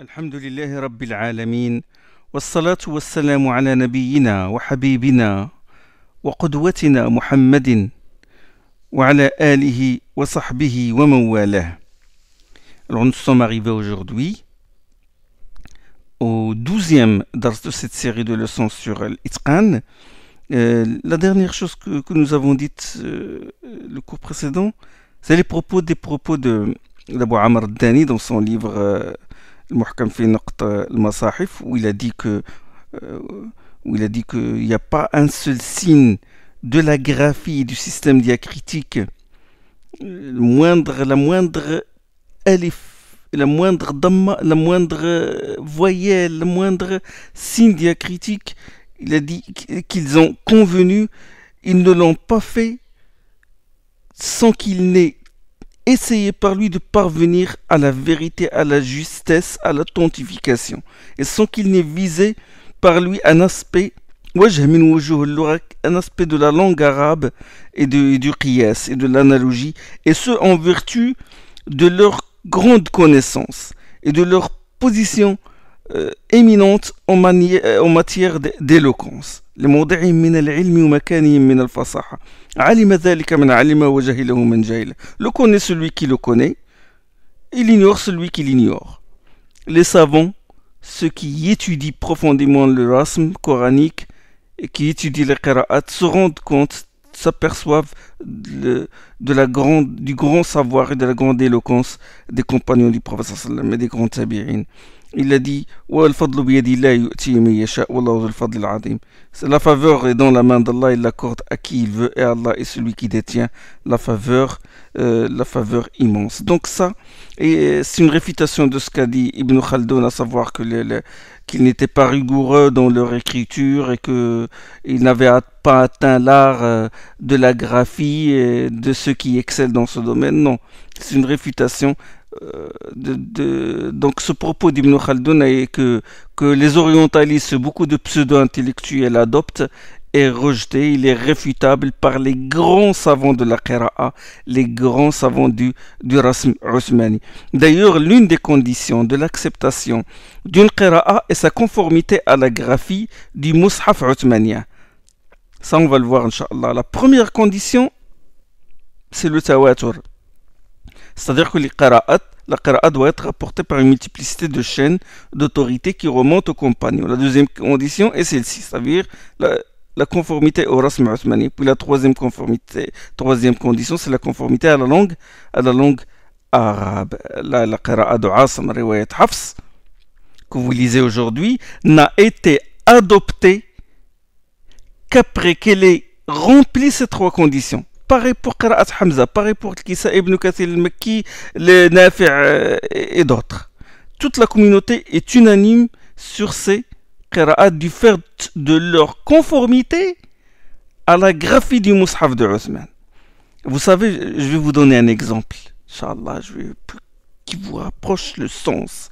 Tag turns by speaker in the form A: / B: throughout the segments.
A: الحمد لله رب العالمين والصلاة والسلام على wa وحبيبنا وقدوتنا محمد وعلى آله وصحبه ومن والاه. Alors nous sommes arrivés aujourd'hui au douzième dars de cette série de leçons sur l'Itqan. Euh, la dernière chose que, nous avons dite euh, le cours précédent, c'est les propos des propos de d'Abu Amr Dani dans son livre euh, al-Masahif, où il a dit que il qu'il n'y a pas un seul signe de la graphie du système diacritique, moindre, la moindre alif, la moindre damma, la moindre voyelle, le moindre signe diacritique, il a dit qu'ils ont convenu, ils ne l'ont pas fait sans qu'il n'ait essayer par lui de parvenir à la vérité, à la justesse, à l'authentification, et sans qu'il n'ait visé par lui un aspect un aspect de la langue arabe et, de, du qiyas et de l'analogie, et ce en vertu de leur grande connaissance et de leur position euh, éminente en, euh, matière d'éloquence. Les le connaît celui qui le connaît, il ignore celui qui l'ignore. Les savants, ceux qui étudient profondément le rasme coranique et qui étudient les qira'at, se rendent compte, s'aperçoivent de, la grande, du grand savoir et de la grande éloquence des compagnons du prophète et des grands tabirines. Il a dit La faveur est dans la main d'Allah, il l'accorde à qui il veut et Allah est celui qui détient la faveur, euh, la faveur immense. Donc ça, c'est une réfutation de ce qu'a dit Ibn Khaldun, à savoir que les, qu'ils pas rigoureux dans leur écriture et qu'ils n'avaient pas atteint l'art euh, de la graphie de ceux qui excellent dans ce domaine. Non, c'est une réfutation de, donc ce propos d'Ibn Khaldun est que, que les orientalistes, beaucoup de pseudo-intellectuels adoptent, est rejeté, il est réfutable par les grands savants de la Qira'a, les grands savants du, du Rasm D'ailleurs, l'une des conditions de l'acceptation d'une Qira'a est sa conformité à la graphie du Mus'haf Usmanien. Ça, on va le voir, Inch'Allah. La première condition, c'est le tawatur. C'est-à-dire que la qira'at doit être apportée par une multiplicité de chaînes d'autorité qui remontent aux compagnons. La deuxième condition est celle-ci, c'est-à-dire la, conformité au rasm Uthmani. Puis la troisième, conformité, troisième condition, c'est la conformité à la langue, à la langue arabe. La, la qira'at de Hafs, que vous lisez aujourd'hui, n'a été adoptée qu'après qu'elle ait rempli ces trois conditions pareil pour Qira'at Hamza, pareil pour Kisa ibn Kathir al-Makki, Nafi' et d'autres. Toute la communauté est unanime sur ces Qira'at du fait de leur conformité à la graphie du Mus'haf de Ousmane. Vous savez, je vais vous donner un exemple, Inch'Allah, je vais, qui vous rapproche le sens.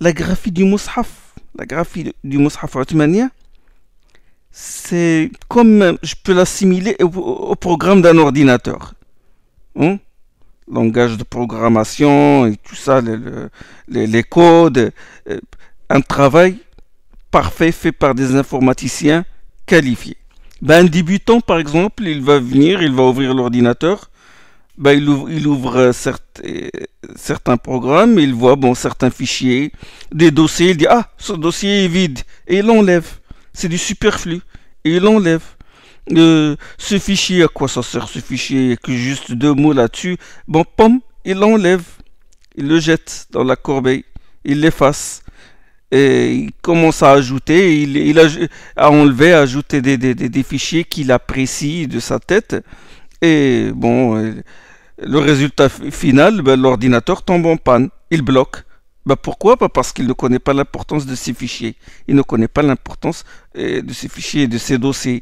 A: La graphie du Mus'haf, la graphie du Mus'haf Ousmane, c'est comme je peux l'assimiler au, programme d'un ordinateur. Hein? Langage de programmation et tout ça, les, codes, euh, un travail parfait fait par des informaticiens qualifiés. Ben, un débutant, par exemple, il va venir, il va ouvrir l'ordinateur, ben, il ouvre, il euh, euh, certains programmes, il voit bon, certains fichiers, des dossiers, il dit Ah, ce dossier est vide, et il l'enlève c'est du superflu. Et il enlève. Euh, ce fichier, à quoi ça sert ce fichier que juste deux mots là-dessus. Bon, pom, il l'enlève. Il le jette dans la corbeille. Il l'efface. Et il commence à ajouter, il, a, à enlever, ajouter des, fichiers qu'il apprécie de sa tête. Et bon, euh, le résultat final, ben, l'ordinateur tombe en panne. Il bloque. Bah, pourquoi Parce qu'il ne connaît pas l'importance de ces fichiers. Il ne connaît pas l'importance euh, de ces fichiers de ces dossiers.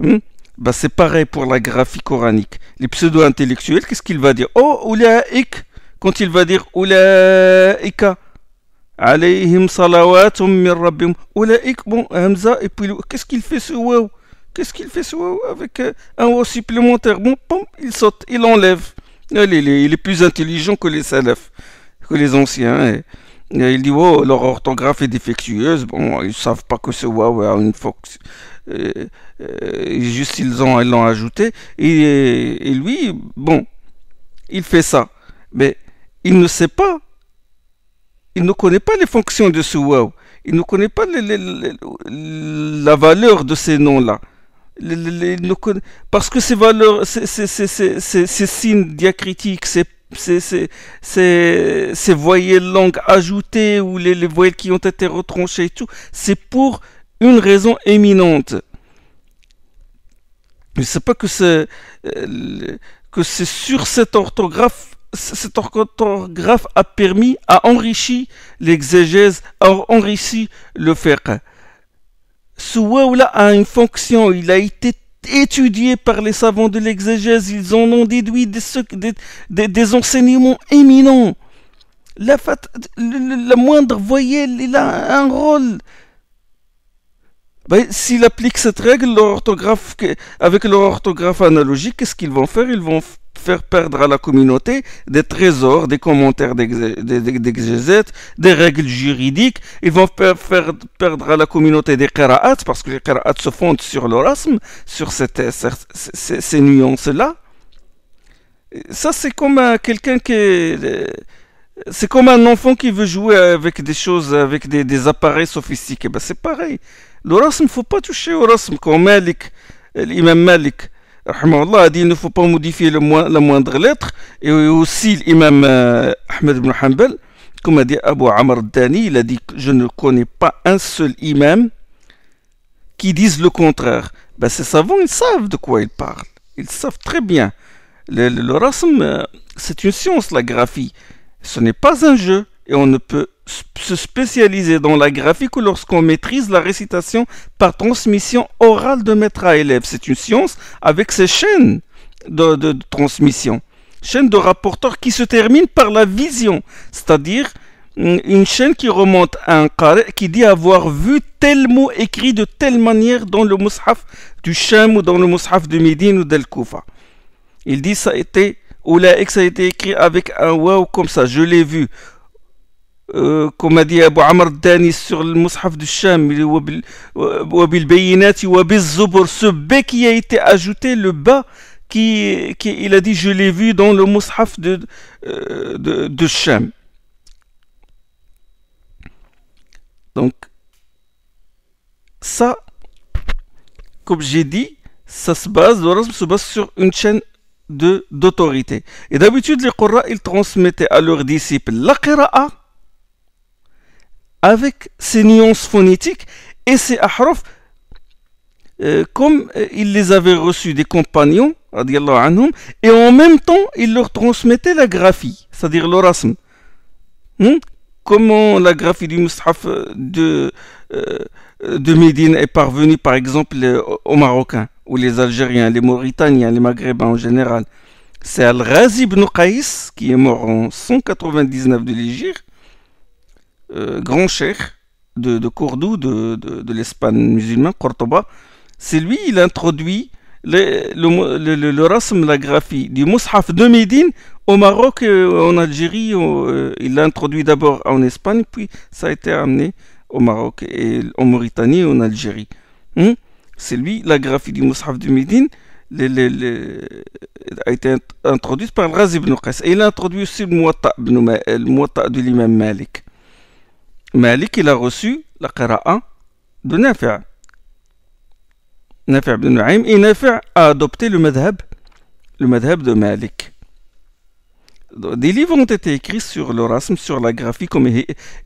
A: Hmm? bah c'est pareil pour la graphie coranique. Les pseudo-intellectuels, qu'est-ce qu'il va dire Oh, oulaïk Quand il va dire oulaïka, alayhim salawatum min rabbim. bon, Hamza, et puis qu'est-ce qu'il fait ce waouh Qu'est-ce qu'il fait ce waouh Avec euh, un waouh supplémentaire. Bon, il saute, il enlève. il est plus intelligent que les salafs les anciens. Et, il dit, oh, leur orthographe est défectueuse. Bon, ils savent pas que ce waouh a une fox. Euh, euh, juste, ils ont, ils l'ont ajouté. Et, lui, bon, il fait ça. Mais il ne sait pas. Il ne connaît pas les fonctions de ce Il ne connaît pas les, la valeur de ces noms-là. Parce que ces valeurs, ces, ces signes diacritiques, ces ces, voyelles longues ajoutées ou les, voyelles qui ont été retranchées et tout, c'est pour une raison éminente. mais c'est pas que c'est euh, que c'est sur cette orthographe cet orthographe a permis a enrichi l'exégèse a enrichi le ou là a une fonction, il a été étudiés par les savants de l'exégèse, ils en ont déduit des, enseignements éminents. La, moindre voyelle, il a un rôle. S'ils ben, S'il applique cette règle, avec leur orthographe analogique, qu'est-ce qu'ils vont faire Ils vont faire perdre à la communauté des trésors, des commentaires d'exégètes, des règles juridiques. Ils vont faire perdre à la communauté des qira'at, parce que les qira'at se fondent sur l'orasme, sur cette, ces, nuances-là. Ça, c'est comme quelqu'un qui... C'est comme un enfant qui veut jouer avec des choses, avec des, appareils sophistiqués. Ben, c'est pareil. il ne faut pas toucher au rasm. Quand Malik, l'imam Malik, Allah a dit il ne faut pas modifier le la moindre lettre. Et aussi l'imam euh, Ahmed ibn Hanbal, comme a dit Abu Amr Dani, il a dit Je ne connais pas un seul imam qui dise le contraire. ces ben, savants, ils savent de quoi ils parlent. Ils savent très bien. Le, le, euh, c'est une science, la graphie. Ce n'est pas un jeu et on ne peut se spécialiser dans la graphique que lorsqu'on maîtrise la récitation par transmission orale de maître à élève. C'est une science avec ses chaînes de, transmission, chaînes de rapporteurs qui se terminent par la vision, c'est-à-dire mm, une chaîne qui remonte à un carré qui dit avoir vu tel mot écrit de telle manière dans le mushaf du Shem ou dans le mushaf de Médine ou d'El Koufa. Il dit ça a été ou ça a été écrit avec un waouh comme ça, je l'ai vu. Euh, dit Abu Amr Dani sur le mushaf du Cham ce b qui a été ajouté le bas qui, il a dit je l'ai vu dans le mushaf de euh, de, donc ça comme j'ai dit ça se base se base sur une chaîne de d'autorité et d'habitude les qurra ils transmettaient à leurs disciples la qira'a avec ses nuances phonétiques et ses ahraf euh, comme euh, il les avait reçus des compagnons anhum, et en même temps il leur transmettait la graphie, c'est-à-dire le hmm? Comment la graphie du Mus'haf euh, de, de Médine est parvenue par exemple aux Marocains ou les Algériens, les Mauritaniens, les Maghrébins en général. C'est Al-Razi ibn Qais qui est mort en 199 de l'Égypte euh, grand chef de, Cordoue, de, l'Espagne musulmane, Cordoba, c'est lui, il introduit le, le, le, la graphie du Mus'haf de Médine au Maroc, en Algérie. Euh, il l'a introduit d'abord en Espagne, puis ça a été amené au Maroc, et en Mauritanie et en Algérie. Hmm? C'est lui, la graphie du Mus'haf de Médine. a été introduite par Razi ibn et il a introduit aussi le Mouata, le de l'imam Malik. Malik, il a reçu la qira'a de Nafi'. Nafi' ibn Nu'aym. Et Nafi' a adopté le madhab, le madhab de Malik. Des livres ont été écrits sur le rasme, sur la graphie, comme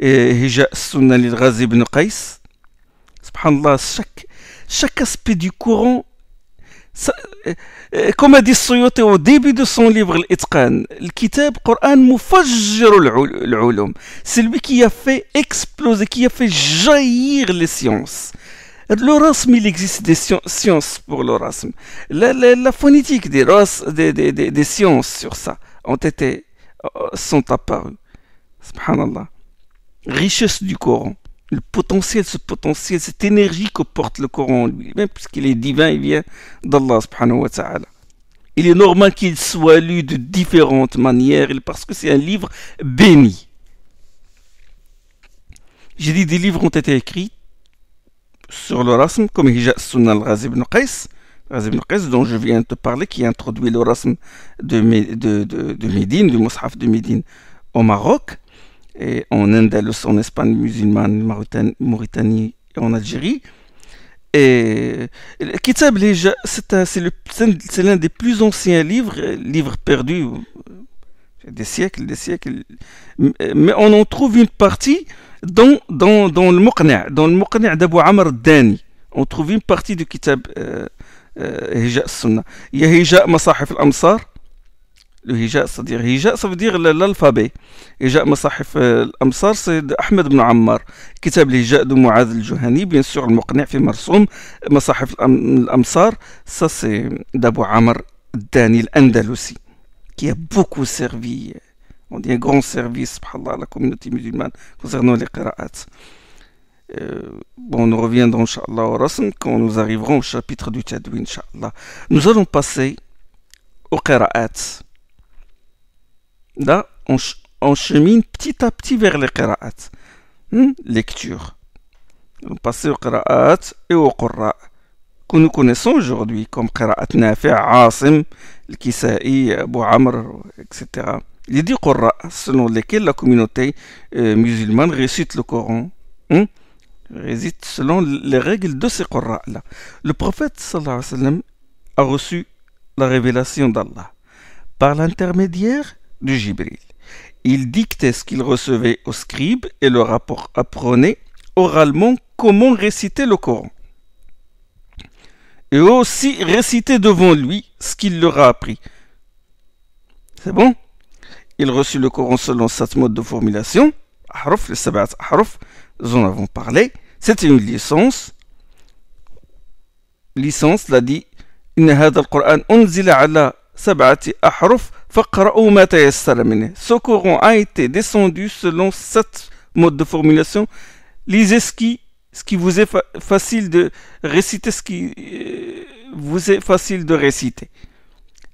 A: Hija Sunnah al-Ghazi ibn Qais. Subhanallah, chaque, chaque aspect du Coran comme a dit Suyote au début de son livre, l'Etkan, le Kitab, le c'est lui qui a fait exploser, qui a fait jaillir les sciences. L'horasme, il existe des sciences pour l'horasme. La phonétique des sciences sur ça euh, sont apparues. Subhanallah. Richesse du Coran le potentiel, ce potentiel, cette énergie que porte le Coran lui-même, puisqu'il est divin, il vient d'Allah subhanahu wa ta'ala. Il est normal qu'il soit lu de différentes manières, parce que c'est un livre béni. J'ai dit des livres ont été écrits sur le rasm, comme Hija Sunna al Ghazib Razib dont je viens de te parler, qui introduit le rasm de, de, Médine, du Mus'haf de Médine au Maroc en Andalus, en Espagne musulmane, Mauritanie et en Algérie. Et Kitab, c'est l'un des plus anciens livres, livres perdus, euh, des siècles, des siècles. Mais on en trouve une partie dans, dans, le Muqna', dans le Muqna' d'Abu Amr Dani. On trouve une partie du Kitab euh, euh, Il y a Hija Masahif al-Amsar. الهجاء صدير هجاء صدير للالفابي هجاء مصاحف آه، الامصار سيد احمد بن عمار كتاب الهجاء دو معاذ الجهني بيان المقنع في مرسوم مصاحف الامصار سا سي دابو عمر الداني الاندلسي كي بوكو سيرفي اون دي غران سيرفي سبحان الله على كوميونيتي مسلمان كونسيرنون لي قراءات Bon, nous reviendrons, Inch'Allah, au Rasm quand nous arriverons au chapitre du Tadoui, Inch'Allah. Nous allons passer au Qira'at. là, on, chemine petit à petit vers les qira'at. Hmm? Lecture. On passe aux qira'at et aux qurra. Que nous connaissons aujourd'hui, comme qira'at Nafi, Asim, Al-Kisa'i, Abu Amr, etc. Les dix qurra, selon lesquels la communauté euh, musulmane récite le Coran. Hmm? Récite selon les règles de ces qurra là Le prophète sallallahu alayhi wa a reçu la révélation d'Allah par l'intermédiaire du Jibril. Il dictait ce qu'il recevait au scribes et le rapport apprenait oralement comment réciter le Coran. Et aussi réciter devant lui ce qu'il leur a appris. C'est bon Il reçut le Coran selon cette mode de formulation. Ahruf, les sept ahruf, nous en avons parlé. C'était une licence. Licence, l'a dit. Ce Coran a été descendu selon sept modes de formulation. Lisez ce qui, ce qui vous est facile de réciter, ce qui euh, vous est facile de réciter.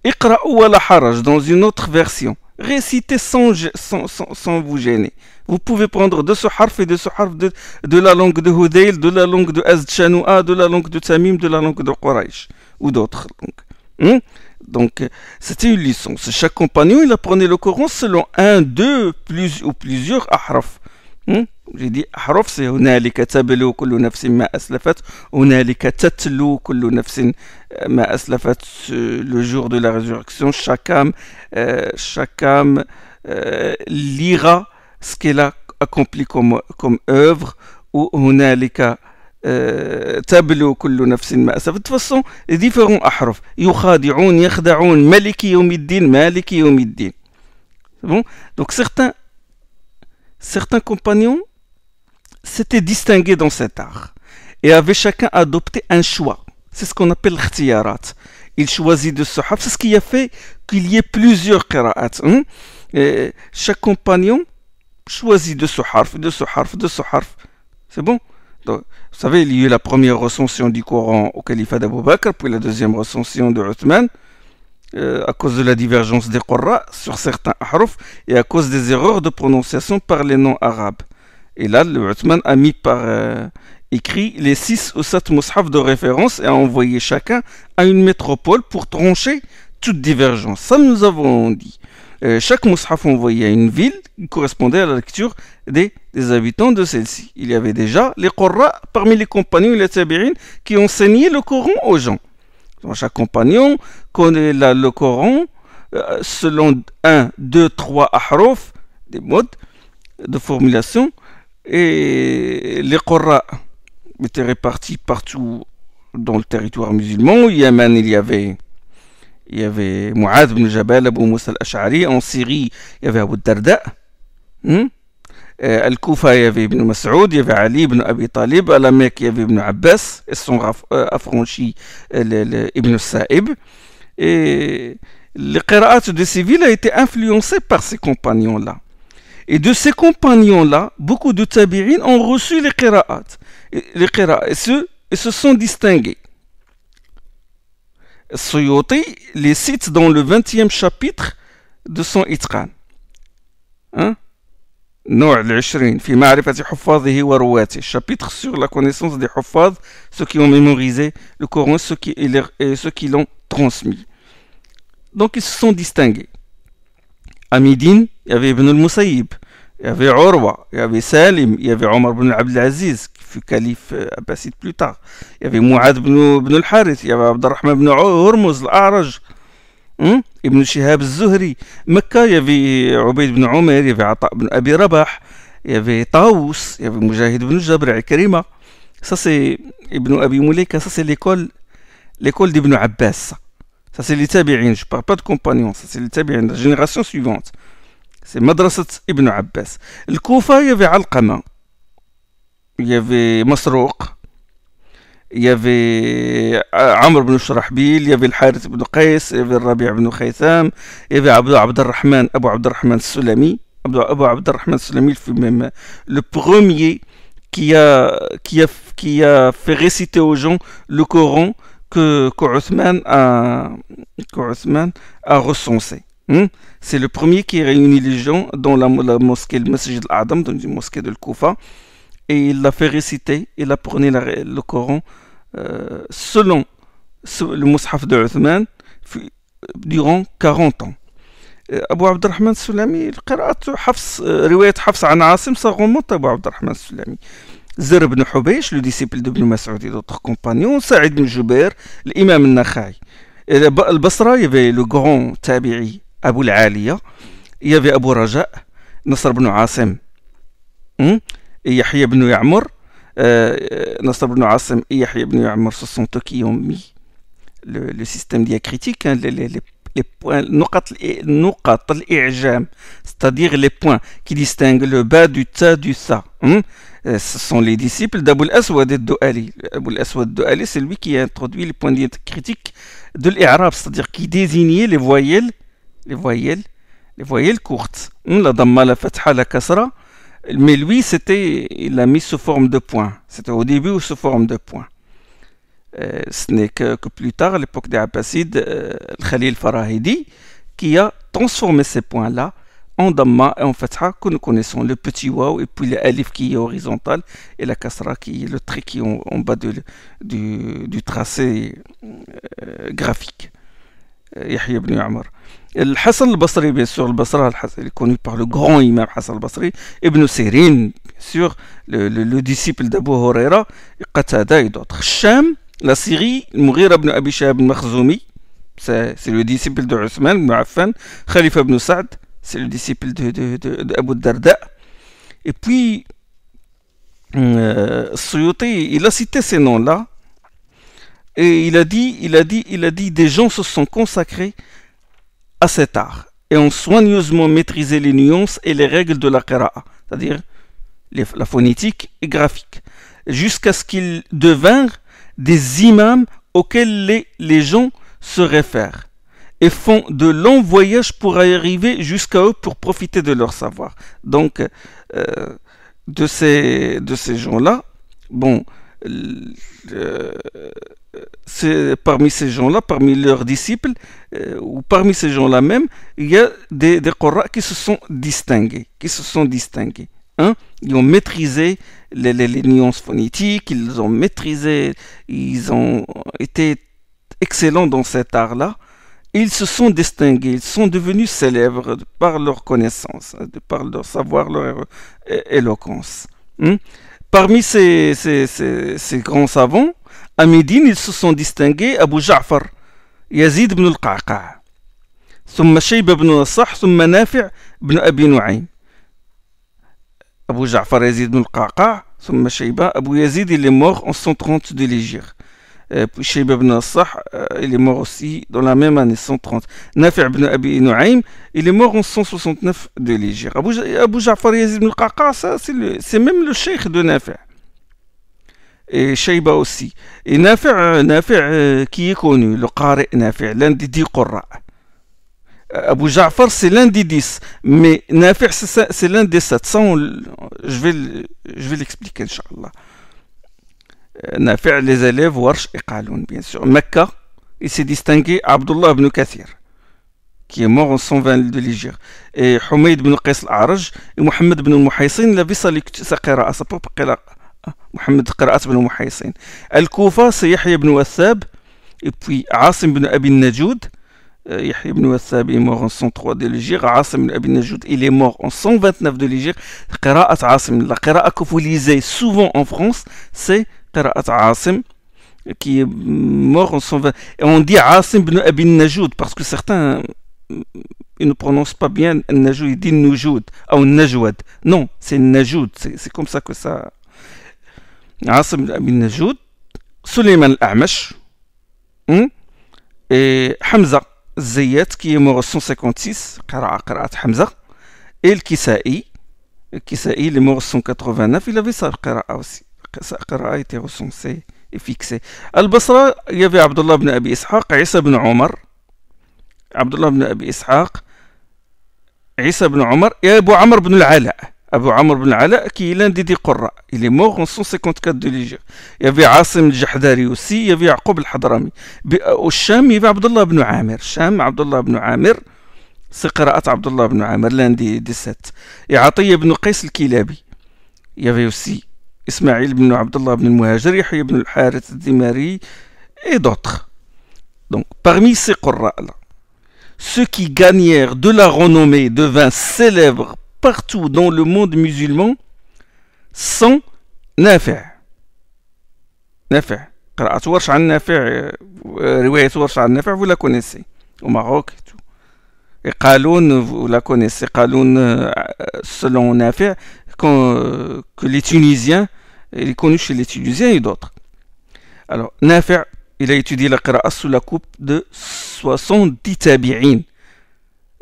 A: Iqra'u la haraj dans une autre version. Récitez sans, sans, vous gêner. Vous pouvez prendre de ce harf et de ce harf de, la langue de Houdail, de la langue de Azd de la langue de Tamim, de la langue de Quraysh ou d'autres langues. Hmm? Donc, c'était une licence. Chaque compagnon, il apprenait le Coran selon un, deux, plus ou plusieurs ahraf. Hmm? J'ai dit ahraf, c'est Hunalika tablu kullu nafsin aslafat, Hunalika tatlu kullu nafsin euh, aslafat, le jour de la résurrection, chaque âme, euh, chaque âme euh, lira ce qu'elle a accompli comme, comme œuvre, ou Hunalika. تبلو bon donc certains certains compagnons s'étaient distingués dans cet art et avaient chacun adopté un choix c'est ce qu'on appelle khtiyarat. il choisit de ce harf. c'est ce qui a fait qu'il y ait plusieurs qira'at hein. chaque compagnon choisit de ce harf de ce harf de ce harf c'est bon vous savez, il y a eu la première recension du Coran au califat d'Abu Bakr, puis la deuxième recension de Uthman, euh, à cause de la divergence des Qurra sur certains harf et à cause des erreurs de prononciation par les noms arabes. Et là, le Uthman a mis par euh, écrit les 6 ou 7 mushaf de référence et a envoyé chacun à une métropole pour trancher toute divergence. Ça, nous avons dit. Euh, chaque mushaf envoyé à une ville correspondait à la lecture des des habitants de celle-ci. Il y avait déjà les Qurra parmi les compagnons et les tabirines qui enseignaient le Coran aux gens. Donc, chaque compagnon connaît le Coran euh, selon un, deux, trois ahrof, des modes de formulation, et les Qurra étaient répartis partout dans le territoire musulman. Au Yémen, il y avait il y avait Mu'adh ibn Jabal, Abu Moussa al-Ash'ari. En Syrie, il y avait Abu Darda. Hein. Euh, Al-Kufa, il y avait Ibn Mas'ud, il y avait Ali ibn Abi Talib, à la Mecque, il y avait Ibn Abbas, ils sont euh, affranchis euh, le, Ibn Sa'ib. Et les Qira'at de ces villes ont été influencés par ces compagnons-là. Et de ces compagnons-là, beaucoup de tabirines ont reçu les Qira'at. et, se, et se sont distingués. Suyuti les cite dans le 20e chapitre de son Itqan. Hein? في حفاظه ورواته. Chapitre sur la connaissance des huffaz, ceux qui ont mémorisé le Coran ceux qui, et, ceux qui l'ont transmis. Donc ils se sont distingués. À Midin, il y avait Ibn al-Musayyib, il y avait Urwa, il y avait Salim, il y avait Omar ibn Abdelaziz, qui fut calife euh, abbasside plus tard. Il y avait Mu'ad ibn, ibn al-Harith, il y avait Abdurrahman ibn Hormuz, l'Araj, ابن شهاب الزهري مكة في عبيد بن عمر في عطاء بن أبي رباح طاوس طاووس في مجاهد بن جبر عكرمة سا سي ابن أبي مليكة سا سي ليكول ليكول ابن عباس سا سي لي تابعين جو با دو كومبانيون سا سي لي تابعين جينيراسيون سويفونت سي مدرسة ابن عباس الكوفة في علقمة في مسروق il y avait euh, Amr ibn al-Sharahbil, il y avait le Harith ibn Qais, il y avait Rabi' ibn Khaytham, il y avait Abdou Abdurrahman, Abu Abdurrahman Sulami. Abu Abdurrahman Sulami fut même le premier qui a, qui a, qui a fait réciter aux gens le Coran que, que a, que a recensé. Hein. C'est le premier qui réunit les gens dans la, mosquée, le Masjid al-Adam, dans une mosquée de Kufa, et il l'a fait réciter, il a prenait le Coran selon le Moushaf de Uthman durant 40 ans. أبو عبد الرحمن السلمي قراءة حفص رواية حفص عن عاصم سغمط أبو عبد الرحمن السلمي زر بن حبيش لو ديسيبل دو ابن مسعود دوتر كومبانيون سعيد بن جبير الإمام النخعي البصرة يفي لو غران تابعي أبو العالية يفي أبو رجاء نصر بن عاصم يحيى بن يعمر Euh, euh, Nasr ibn qui ont mis le, système diacritique, hein, les, les, les points, c'est-à-dire les points qui distinguent le bas du ta du sa. Hein. Euh, ce sont les disciples d'Abu aswad al-Du'ali. Abu aswad c'est lui qui a introduit les points diacritiques de l'Irab, c'est-à-dire qui désignait les voyelles, les voyelles, les voyelles courtes. Hein, la damma, la fatha, la kasra, mais lui, c'était, il l'a mis sous forme de point. C'était au début sous forme de points. Euh, ce n'est que, plus tard, à l'époque des Abbasides, euh, Khalil Farahidi, qui a transformé ces points-là en Dhamma et en Fatha que nous connaissons, le petit Waw et puis l'Alif qui est horizontal et la Kasra qui est le trait qui est en, bas du, tracé euh, graphique. يحيى بن عمر الحسن البصري بيان سور البصره الحسن كوني باغ لو غون امام حسن البصري ابن سيرين بيان سور لو ديسيبل دابو هريره قتاده اي دوطخ الشام لا سيري المغيره بن ابي شهاب المخزومي سي لو ديسيبل دو عثمان بن عفان خليفه بن سعد سي لو ديسيبل دو, دو, دو, دو ابو الدرداء اي بوي السيوطي إلا سيتي سي نون لا Et il a dit, il a dit, il a dit, des gens se sont consacrés à cet art et ont soigneusement maîtrisé les nuances et les règles de la qira'a, c'est-à-dire la phonétique et graphique, jusqu'à ce qu'ils devinrent des imams auxquels les, gens se réfèrent et font de longs voyages pour arriver jusqu'à eux pour profiter de leur savoir. Donc, euh, de ces, de ces gens-là, bon, euh, parmi ces gens-là, parmi leurs disciples, euh, ou parmi ces gens-là même, il y a des, des qui se sont distingués, qui se sont distingués. Hein, ils ont maîtrisé les, nuances phonétiques, ils ont maîtrisé, ils ont été excellents dans cet art-là. Ils se sont distingués, ils sont devenus célèbres par leur connaissance, hein, par leur savoir, leur éloquence. Hein, parmi ces grands savants, À Médine, ils se sont distingués Abu Ja'far, Yazid ibn al-Qa'qa', ثم شيبة بن نصح ثم نافع بن أبي نعيم أبو جعفر يزيد بن القعقاع ثم شيبة أبو يزيد اللي مور en 130 de l'Égypte شيبة بن نصح il est mort aussi dans la même année 130 نافع بن أبي نعيم il est mort en 169 de l'Égypte أبو جعفر يزيد بن القعقاع c'est même le cheikh de نافع شيبة أوسي نافع نافع كي يكوني لو قارئ نافع لان دي دي قراء Abu Ja'far, c'est l'un des 10, mais Nafir, c'est l'un des 7. Ça, on, je vais, je vais l'expliquer, Inch'Allah. Nafir, les élèves, Warsh et Qaloun, bien sûr. Mecca, il s'est distingué Abdullah ibn Kathir, qui est mort en 120 de l'Igir, et Humayd ibn Qais al-Araj, et Mohamed ibn al-Muhaysin, il a vu sa, sa propre محمد قرأت بن محيصين الكوفة سيحيى بن وثاب بوي عاصم بن أبي النجود euh, يحيى بن وثاب إي مور 103 دي ليجيغ عاصم بن أبي النجود إلي مور 129 دي ليجيغ قراءة عاصم لا قراءة عاصم كوفو ليزي سوفون أن فرونس سي قراءة عاصم كي مور 120 اون دي عاصم بن أبي النجود باسكو سيغتان Il ne prononce pas bien Najoud, il dit Nujoud, ou Najoud. Non, c'est Najoud, c'est comme ça que ça عاصم بن نجود سليمان الأعمش et إيه، حمزة الزيات كي مور 156 قراءة قراءة حمزة الكسائي الكسائي اللي مور 189 في avait صار قراءة أوسي قراءة était recensée et البصرة il في عبد الله بن أبي إسحاق عيسى بن عمر عبد الله بن أبي إسحاق عيسى بن عمر يا أبو عمر بن العلاء ابو عمرو بن علاء كي لان دي دي قراء اللي موغ كات دو ليجير يبي عاصم الجحداري وسي يبي يعقوب الحضرمي والشام يبي عبد الله بن عامر الشام عبد الله بن عامر سي قراءة عبد الله بن عامر لان دي دي سات عطيه بن قيس الكلابي يبي وسي اسماعيل بن عبد الله بن المهاجر يحيى بن الحارث الدماري اي دوطخ دونك باغمي سي قراء لا ceux qui gagnèrent de la renommée devinrent célèbres partout dans le monde musulman sans Nafir la euh, euh, vous la connaissez au Maroc et Kaloun vous la tout. Kaloun la connaissez. Euh, selon Nafir que les Tunisiens il est connu chez les Tunisiens et d'autres alors nafi, il a étudié la Qira'a sous la coupe de 70 tabi'in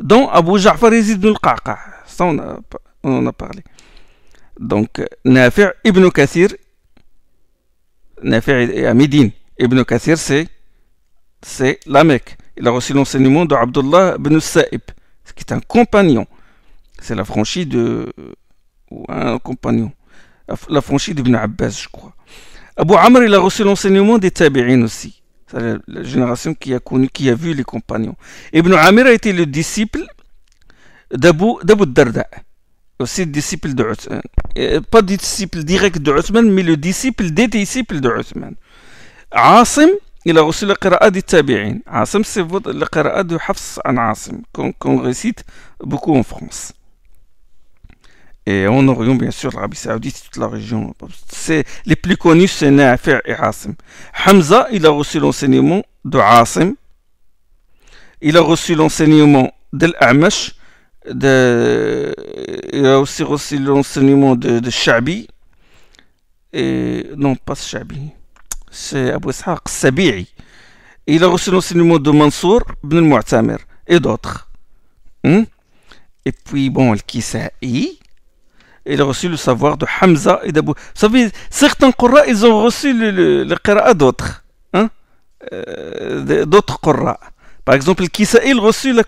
A: dont Abu Ja'far dans al-Qaqa on, en a parlé. Donc, Nafir ibn Kathir, Nafir est à Ibn Kathir, c'est, c'est la Mecque. Il a reçu l'enseignement de Abdullah ibn Sa'ib, qui est un compagnon. C'est la franchise de. un compagnon. La franchise d'Ibn Abbas, je crois. Abu Amr, il a reçu l'enseignement des Tabi'in aussi. C'est la, génération qui a connu, qui a vu les compagnons. Ibn Amir a été le disciple d'Abu, Darda, aussi disciple de Uthman. Euh, pas disciple direct de Uthman, mais le disciple des disciples de Uthman. Asim, il a reçu la qira'a des tabi'in. Asim, c'est la qira'a de Hafs an Asim, qu'on, récite beaucoup en France. Et en Orient, bien sûr, l'Arabie Saoudite, toute la région. les plus connus, c'est Nafi et Asim. Hamza, il a reçu l'enseignement de Asim. Il a reçu l'enseignement de l'Amash de, il a aussi, reçu l'enseignement de, de Shabi, et non pas Shabi, c'est Abu Ishaq Sabi'i. Il a reçu l'enseignement de Mansour ibn al-Mu'tamir et d'autres. Hmm? Et puis, bon, le Kisa'i, il a reçu le savoir de Hamza et d'Abu. Vous savez, certains Qurra, ils ont reçu le, le, le d'autres. Hein? Euh, d'autres Qurra. Par exemple, qui reçut la,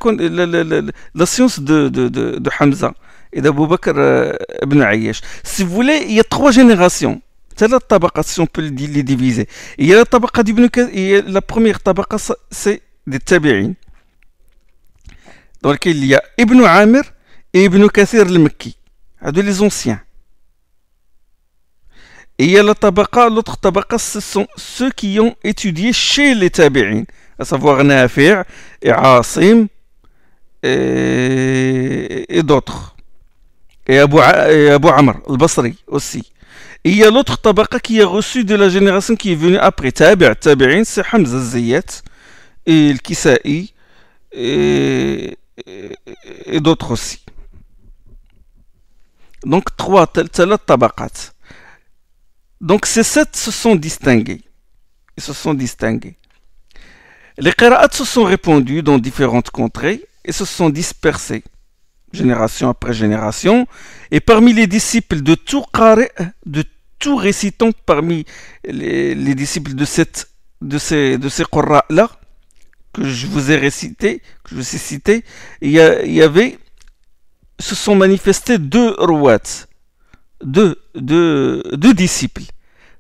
A: la, science de, Hamza et d'Abu Bakr euh, ibn Ayyash. Si vous voulez, il y a trois générations. C'est la tabaka, si on peut les diviser. Il y a la tabaqa d'Ibn et la première tabaka c'est des tabi'in. Dans lequel il y a Ibn Amir et Ibn Kathir al-Makki. Ah, les anciens. Et il y a la tabaka, l'autre tabaka ce sont ceux qui ont étudié chez les tabi'in à savoir Nafi' et Asim et, et d'autres. Et Abu, Amr, le basri aussi. Et il y a l'autre tabaka qui est reçu de la génération qui est venue après Tabi'a, Tabi'in, c'est Hamza Ziyat et le Kisa'i et, d'autres aussi. Donc trois tabaqat. Donc ces sept se sont distingués. Ils se sont distingués. Les qira'at se sont répandus dans différentes contrées et se sont dispersés génération après génération, et parmi les disciples de tout qari', de tout récitant parmi les, disciples de, cette, de ces, de ces là que je vous ai récité, que je vous cité, il y, avait, se sont manifestés deux rouats, deux, deux, deux disciples.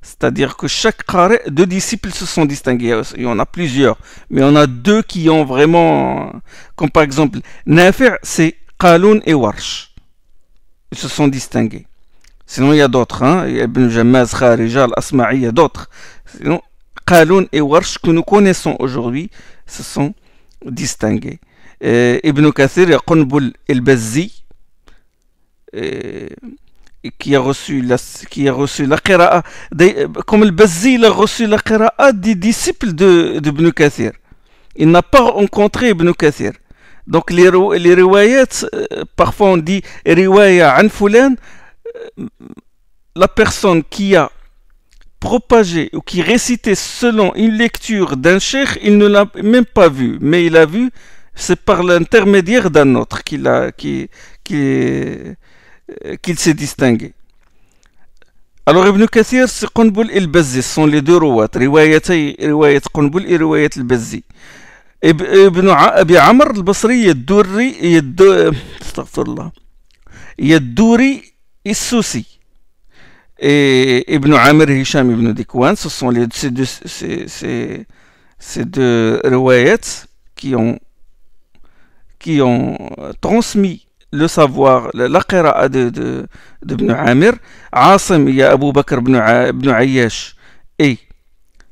A: C'est-à-dire que chaque carré deux disciples se sont distingués. Il y en a plusieurs, mais on a deux qui ont vraiment. Comme par exemple, Nafir, c'est Kaloun et Warsh. Ils se sont distingués. Sinon, il y a d'autres. Hein? Ibn Jamaz, Kharijal, asmai il y a d'autres. Sinon, Qalun et Warsh que nous connaissons aujourd'hui se sont distingués. Ibn Kathir, Qunbul el-Bazzi qui a reçu la, qui a reçu la qira'a, comme le Bazil a reçu la qira'a des disciples de, de Ibn Kathir. Il n'a pas rencontré Ibn Kathir. Donc les, les euh, parfois on dit riwaya an euh, la personne qui a propagé ou qui récitait selon une lecture d'un cheikh, il ne l'a même pas vu, mais il a vu, c'est par l'intermédiaire d'un autre qu'il a, qui, qui, Euh, qu'il s'est distingué. الوغ ابن كثير سي قنبل البزي سون لي دو روات روايتي رواية قنبل اي رواية البزي ابن ابي عمر البصري يدوري يدو استغفر الله يدوري السوسي ابن عامر هشام ابن ديكوان سو سون لي سي دو سي سي سي دو روايات كي ont qui ont euh, transmis لو سافوار لا قراءة دو دو دو بن عامر عاصم يا أبو بكر بن ع... بن عياش إي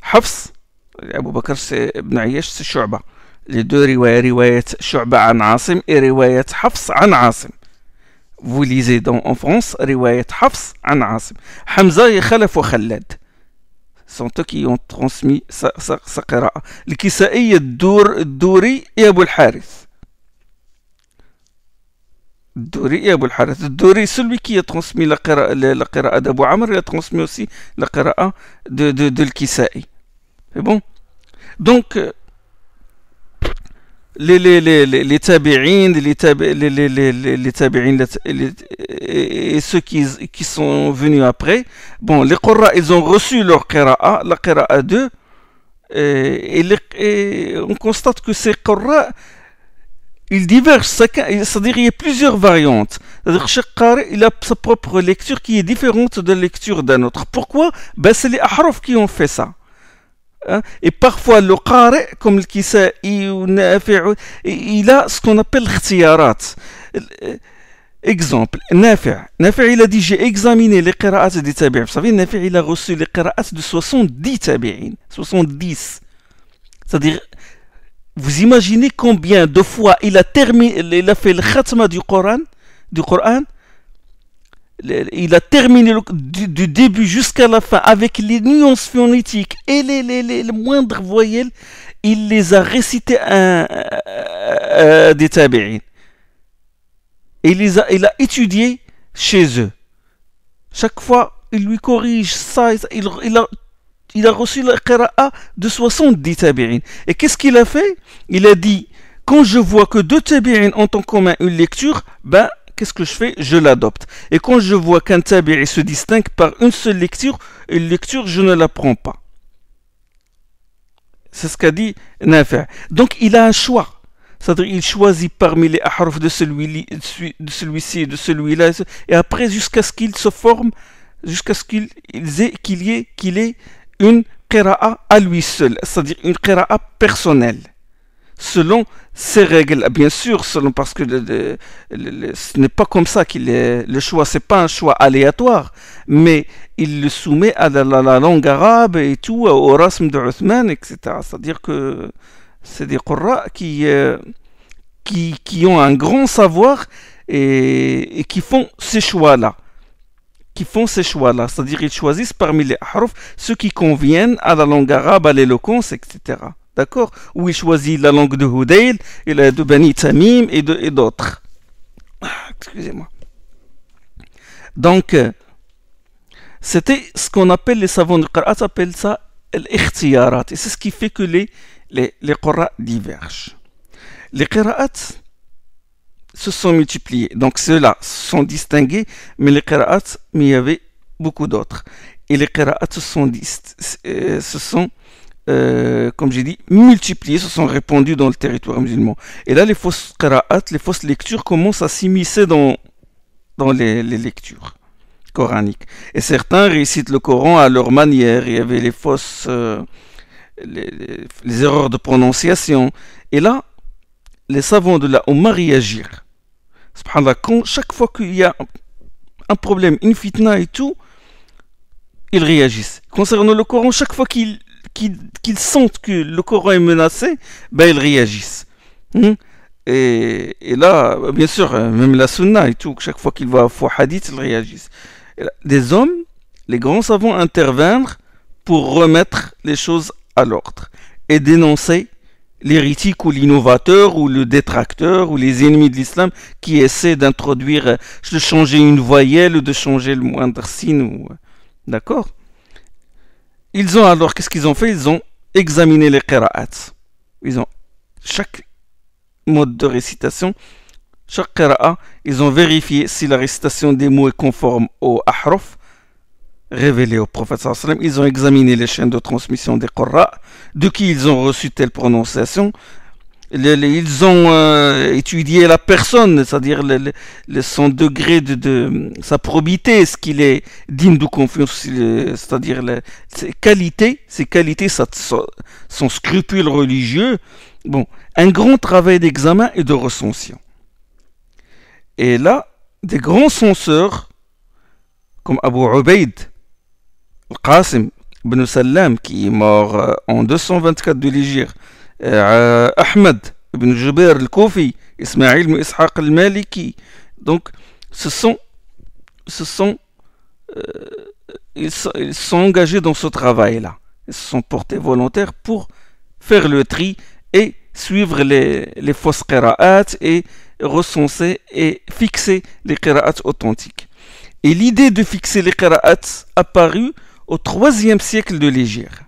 A: حفص أبو بكر بن عياش شعبة لي دو رواية رواية شعبة عن عاصم إي رواية حفص عن عاصم فو ليزي دون أون فرونس رواية حفص عن عاصم حمزة يخلف وخلاد sont eux qui ont transmis sa, sa, sa قراءة الكسائي الدور الدوري يا أبو الحارث Dori, celui qui a transmis la Qira'a d'Abu Amr, il a transmis aussi la Qira'a de, de, C'est bon Donc, les, les, et ceux qui, sont venus après, bon, les Qurra, ils ont reçu leur Qira'a, la Qira'a 2, et, on constate que ces Qurra, il diverge, c'est-à-dire il y a plusieurs variantes. C'est-à-dire chaque qari, il a sa propre lecture qui est différente de la lecture d'un autre. Pourquoi ben, C'est les ahraf qui ont fait ça. Hein? Et parfois le qari, comme le sait, il a ce qu'on appelle khtiyarat. Exemple, Nafi'. Nafi' il a dit j'ai examiné les qira'ats des tabi'in. Vous savez, Nafi' il a reçu les de 70 tabi'in. 70. C'est-à-dire vous imaginez combien de fois il a, terminé, il a fait le khatma du Coran, du Coran il a terminé du, début jusqu'à la fin avec les nuances phonétiques et les, les, les, moindres voyelles, il les a récitées à, des tabi'in. Il, a, il a étudié chez eux. Chaque fois, il lui corrige ça, il, il il a reçu la qira'a de 70 tabi'in. Et qu'est-ce qu'il a fait Il a dit quand je vois que deux tabi'in ont en commun une lecture, ben qu'est-ce que je fais Je l'adopte. Et quand je vois qu'un tabi'in se distingue par une seule lecture, une lecture, je ne la prends pas. C'est ce qu'a dit Nafi'. Donc il a un choix. C'est-à-dire il choisit parmi les aharufs de celui-ci, de celui de celui-là, et après jusqu'à ce qu'il se forme, jusqu'à ce qu'il qu'il y ait, qu'il ait une qira'a à lui seul, c'est-à-dire une qira'a personnelle, selon ses règles, bien sûr, selon parce que ce n'est pas comme ça qu'il est le choix, c'est pas un choix aléatoire, mais il le soumet à la, langue arabe et tout, au rasme de Uthman, etc. C'est-à-dire que c'est des qira'a qui, euh, qui, qui, ont un grand savoir et, et qui font ces choix-là qui font ces choix-là, c'est-à-dire ils choisissent parmi les ahruf ceux qui conviennent à la langue arabe, à l'éloquence, etc. D'accord Ou ils choisissent la langue de Hudayl, et la de Bani Tamim et d'autres. Ah, excusez-moi. Donc, euh, c'était ce qu'on appelle les savants du Qur'an, appellent ça l'ikhtiyarat. Et c'est ce qui fait que les, les, les divergent. Les Qur'at se sont multipliés. Donc ceux-là sont distingués, mais les qira'at, mais il y avait beaucoup d'autres. Et les qira'at se sont, euh, se sont euh, comme j'ai dit, multipliés, se sont répandus dans le territoire musulman. Et là, les fausses qira'at, les fausses lectures commencent à s'immiscer dans, dans les, lectures coraniques. Et certains récitent le Coran à leur manière. Il y avait les fausses... Euh, les, erreurs de prononciation. Et là, les savants de la Oumma réagir. Subhanallah, chaque fois qu'il y a un problème, une fitna et tout, ils réagissent. Concernant le Coran, chaque fois qu'ils sentent que le Coran est menacé, ben ils réagissent. Hmm? Et, là, bien sûr, euh, même la sunna et tout, chaque fois qu'il va faux hadith, ils réagissent. Des hommes, les grands savants interviennent pour remettre les choses à l'ordre et dénoncer l'hérétique ou l'innovateur ou le détracteur ou les ennemis de l'islam qui essaient d'introduire, de changer une voyelle ou de changer le moindre signe. D'accord Ils ont alors, qu'est-ce qu'ils ont fait Ils ont examiné les qira'at. Ils ont chaque mode de récitation, chaque qira'at, ils ont vérifié si la récitation des mots est conforme au ahrof révélé au prophète ils ont examiné les chaînes de transmission des Qurra, de qui ils ont reçu telle prononciation, ils ont euh, étudié la personne, c'est-à-dire son degré de, de, sa probité, ce qu'il est digne de confiance, c'est-à-dire ses qualités, ses qualités, son scrupule religieux. Bon, un grand travail d'examen et de recension. Et là, des grands censeurs, comme Abu Ubaid, Qasim ibn Salam qui est mort euh, en 224 de l'Hégire, euh, Ahmed ibn Jubair al-Kofi, Ismail ibn al-Maliki. Donc euh, sont, ils, sont, engagés dans ce travail-là. Ils se sont portés volontaires pour faire le tri et suivre les, fausses qira'at et recenser et fixer les qira'at authentiques. Et l'idée de fixer les qira'at apparue au troisième siècle de l'Égypte.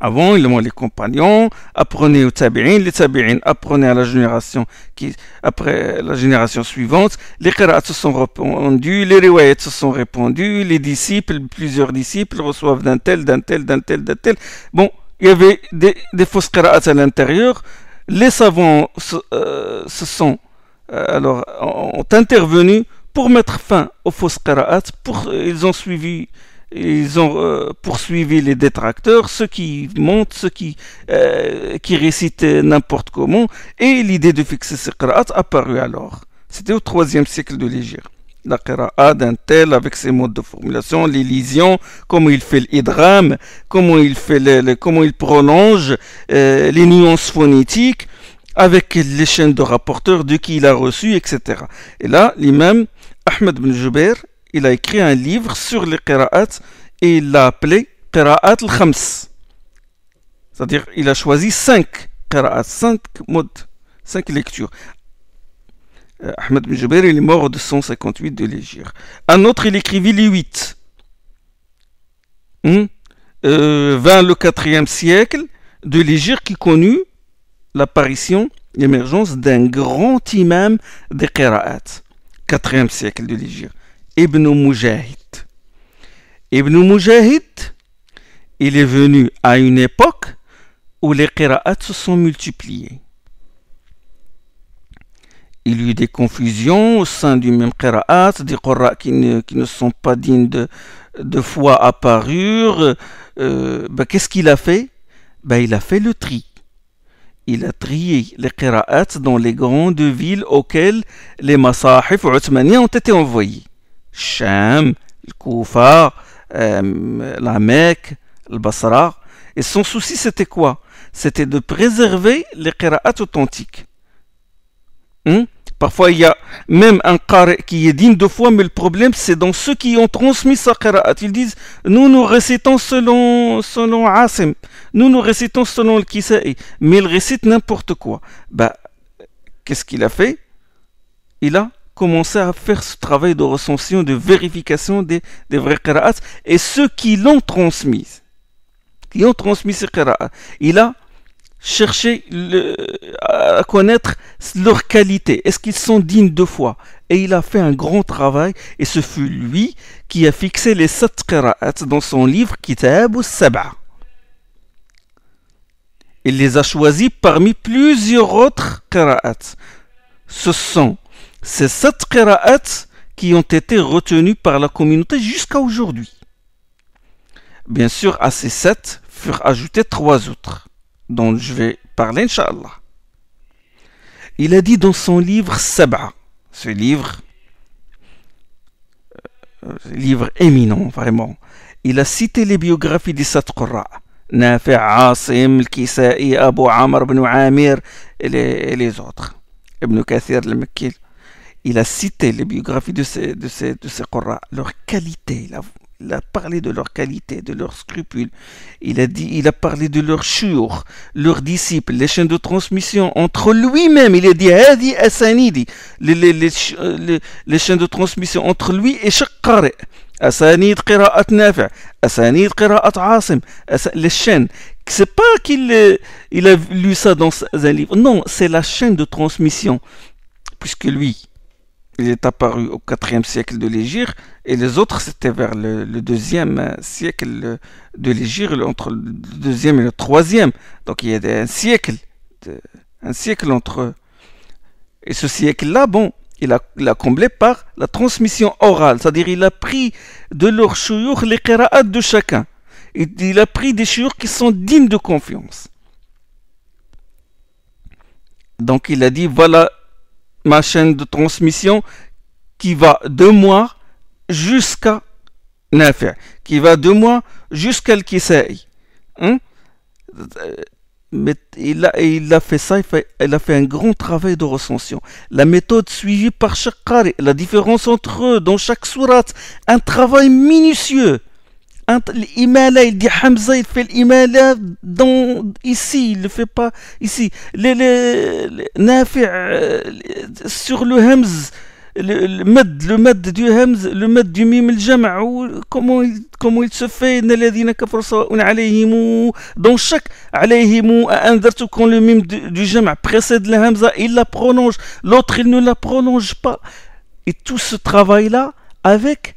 A: Avant, ils les compagnons apprenaient aux tabi'in, les tabi'in apprenaient à la génération qui, après la génération suivante, les qira'at se sont répandus, les riwayat se sont répandus, les disciples, plusieurs disciples reçoivent d'un tel, d'un tel, d'un tel, d'un tel. Bon, il y avait des, fausses qira'at à l'intérieur. Les savants se, euh, sont, euh, alors, ont intervenu pour mettre fin aux fausses qira'at, pour, ils ont suivi ils ont euh, poursuivi les détracteurs, ceux qui montent, ceux qui, euh, qui récitent n'importe comment, et l'idée de fixer ces qira'at apparut alors. C'était au troisième siècle de l'Égypte. La qira'at d'un tel avec ses modes de formulation, lisions, comment il fait l'idram, comment il fait le, comment il prolonge, euh, les nuances phonétiques, avec les chaînes de rapporteurs de qui il a reçu, etc. Et là, l'imam Ahmed bin Jubair il a écrit un livre sur les qira'at et il l'a appelé qira'at al-khams. C'est-à-dire, il a choisi cinq qira'at, cinq modes, cinq lectures. Euh, Ahmed bin est mort en 258 de l'Égypte. Un autre, il écrivit les huit. Hmm? Euh, le quatrième siècle de l'Égypte qui connut l'apparition, l'émergence d'un grand imam des qira'at. Quatrième siècle de l'Égypte. Ibn Mujahid. Ibn Mujahid, il est venu à une époque où les qira'at se sont multipliés. Il y eu des confusions au sein du même qira'at, des qira'at qui ne, sont pas dignes de, de foi apparurent. Euh, bah, qu'est-ce qu'il a fait ben, Il a fait le tri. Il a trié les qira'at dans les grandes villes auxquelles les masahif ont été envoyés. Sham, Koufa, euh, la Mecque, le Basra. Et son souci, c'était quoi C'était de préserver les qira'at authentiques. Hmm? Parfois, il y a même un qari qui est digne de foi, mais le problème, c'est dans ceux qui ont transmis sa qira'at. Ils disent, nous, nous récitons selon, selon Asim, nous, nous récitons selon le Kisa'i, mais ils récitent n'importe quoi. Bah, qu'est-ce qu'il a fait Il a commencer à faire ce travail de recension, de vérification des, des vrais qira'ats et ceux qui l'ont transmise, qui ont transmis ces karaats. Il a cherché à connaître leur qualité. Est-ce qu'ils sont dignes de foi Et il a fait un grand travail et ce fut lui qui a fixé les sept qira'ats dans son livre Kitab ou saba Il les a choisis parmi plusieurs autres karaats ce sont ces sept qira'at qui ont été retenus par la communauté jusqu'à aujourd'hui. Bien sûr, à ces sept furent ajoutés trois autres, dont je vais parler, Inch'Allah. Il a dit dans son livre Sab'a, ce livre, euh, livre éminent vraiment, il a cité les biographies des sept Qurra. Nafi' Asim, kisai Abu Amr ibn Amir et les autres. Ibn Kathir al il a cité les biographies de ces, de ces, de ces leur qualité, il a, parlé de leur qualité, de leurs scrupules, il a, dit, il a parlé de leur shur, leurs disciples, les chaînes de transmission entre lui-même, il a dit Hadi Asanidi, les, les, euh, chaînes de transmission entre lui et chaque Qari. أسانيد قراءة les c'est pas qu'il euh, il a lu ça dans un livre. Non, c'est la chaîne de transmission. Puisque lui, il est apparu au 4e siècle de l'Égypte et les autres, c'était vers le, deuxième 2e euh, siècle euh, de l'Égypte, entre le 2e et le 3e. Donc il y a un siècle, un siècle entre eux. Et ce siècle-là, bon, il a, comblé par la transmission orale, c'est-à-dire il a pris de leur chouyour les qira'at de chacun il a pris des choses qui sont dignes de confiance. Donc il a dit, voilà ma chaîne de transmission qui va de moi jusqu'à Nafi', qui va de moi jusqu'à al hein? Mais il a, fait ça, il, a fait un grand travail de recension. La méthode suivie par chaque carré la différence entre eux dans chaque sourate, un travail minutieux l'Imala, il dit Hamza, il fait l'Imala dans, ici, il ne le fait pas ici. le euh, sur le Hamz, le, le le med du Hamz, le med du mim, le jama, comment, il, comment se fait Dans chaque alayhimu, quand le mim du, du jama précède le Hamza, il la prolonge, l'autre il ne la prolonge pas. Et tout ce travail-là avec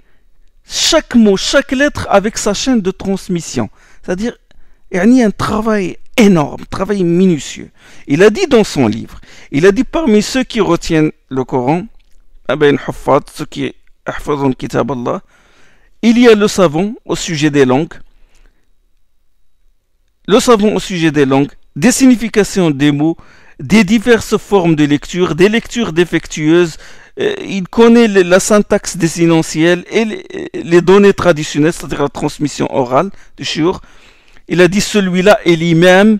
A: chaque mot, chaque lettre avec sa chaîne de transmission. C'est-à-dire, il y a un travail énorme, travail minutieux. Il a dit dans son livre, il a dit parmi ceux qui retiennent le Coran, ceux qui kitab Allah, il y a le savant au sujet des langues, le savant au sujet des langues, des significations des mots, des diverses formes de lecture, des lectures défectueuses, euh, il connaît la syntaxe des énonciels et euh, les, données traditionnelles, c'est-à-dire la transmission orale du shiur. Il a dit celui-là est lui-même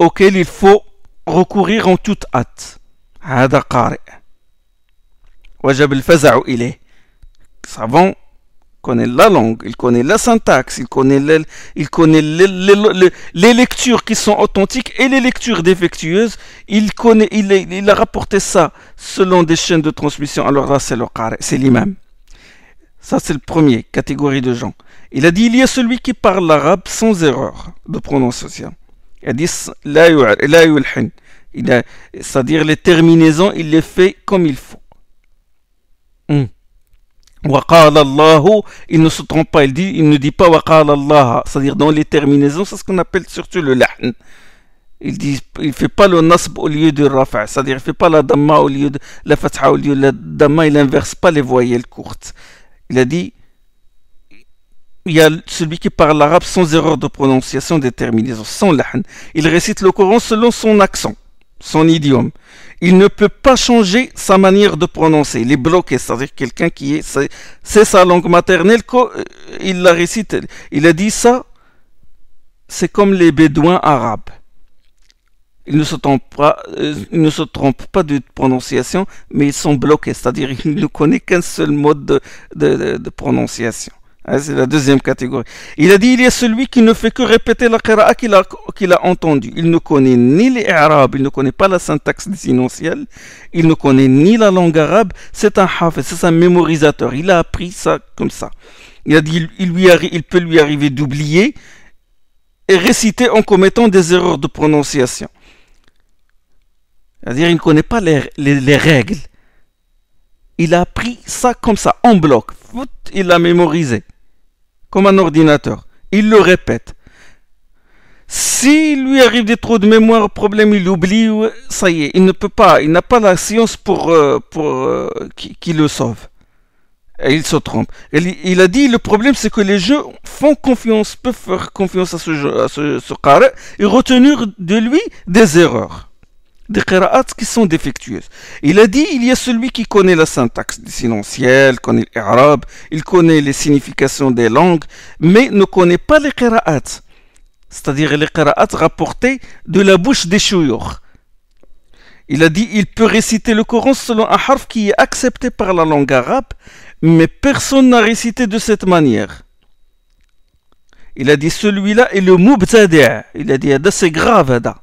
A: auquel il faut recourir en toute hâte connaît la langue, il connaît la syntaxe, il connaît les, il connaît lectures qui sont authentiques et les lectures défectueuses. Il, connaît, il, a rapporté ça selon des chaînes de transmission. Alors là, c'est le c'est l'imam. Ça, c'est le premier catégorie de gens. Il a dit il y a celui qui parle l'arabe sans erreur de prononciation. Il a dit C'est-à-dire les terminaisons, il les fait comme il faut. Hmm il ne se trompe pas, il, dit, il ne dit pas Allah, c'est-à-dire dans les terminaisons, c'est ce qu'on appelle surtout le lahn. Il dit, il fait pas le nasb au lieu du rafa, c'est-à-dire il fait pas la damma au lieu de la fatah au lieu de la damma, il inverse pas les voyelles courtes. Il a dit, il y a celui qui parle l'arabe sans erreur de prononciation des terminaisons, sans lahn. Il récite le Coran selon son accent son idiome. Il ne peut pas changer sa manière de prononcer, les bloqué, c'est-à-dire quelqu'un qui est, c'est, sa langue maternelle, euh, il la récite. Il a dit ça, c'est comme les bédouins arabes. Ils ne, se trompent pas, euh, ne se trompent pas de prononciation, mais ils sont bloqués, c'est-à-dire qu'ils ne connaissent qu'un seul mode de prononciation. Ah, c'est la deuxième catégorie. Il a dit il y a celui qui ne fait que répéter la qira'a qu'il a, entendu. entendue. Il ne connaît ni les arabes, il ne connaît pas la syntaxe énonciels, il ne connaît ni la langue arabe. C'est un hafiz, c'est un mémorisateur. Il a appris ça comme ça. Il a dit il, lui il peut lui arriver d'oublier et réciter en commettant des erreurs de prononciation. C'est-à-dire il ne connaît pas les, règles. Il a appris ça comme ça, en bloc. Il a mémorisé comme un ordinateur. Il le répète. S'il lui arrive des trous de mémoire, problème, il oublie, ça y est, il ne peut pas, il n'a pas la science pour, euh, pour euh, qui, le sauve. Et il se trompe. il a dit, le problème c'est que les jeux font confiance, peuvent faire confiance à ce, à carré et retenir de lui des erreurs des qira'at qui sont défectueuses. Il a dit, il y a celui qui connaît la syntaxe des silentiels, connaît l'arabe, il connaît les significations des langues, mais ne connaît pas les qira'at. C'est-à-dire les qira'at rapportés de la bouche des chouyours. Il a dit, il peut réciter le Coran selon un harf qui est accepté par la langue arabe, mais personne n'a récité de cette manière. Il a dit, celui-là est le mubtadi'. Il a dit, ah, c'est grave, Ada.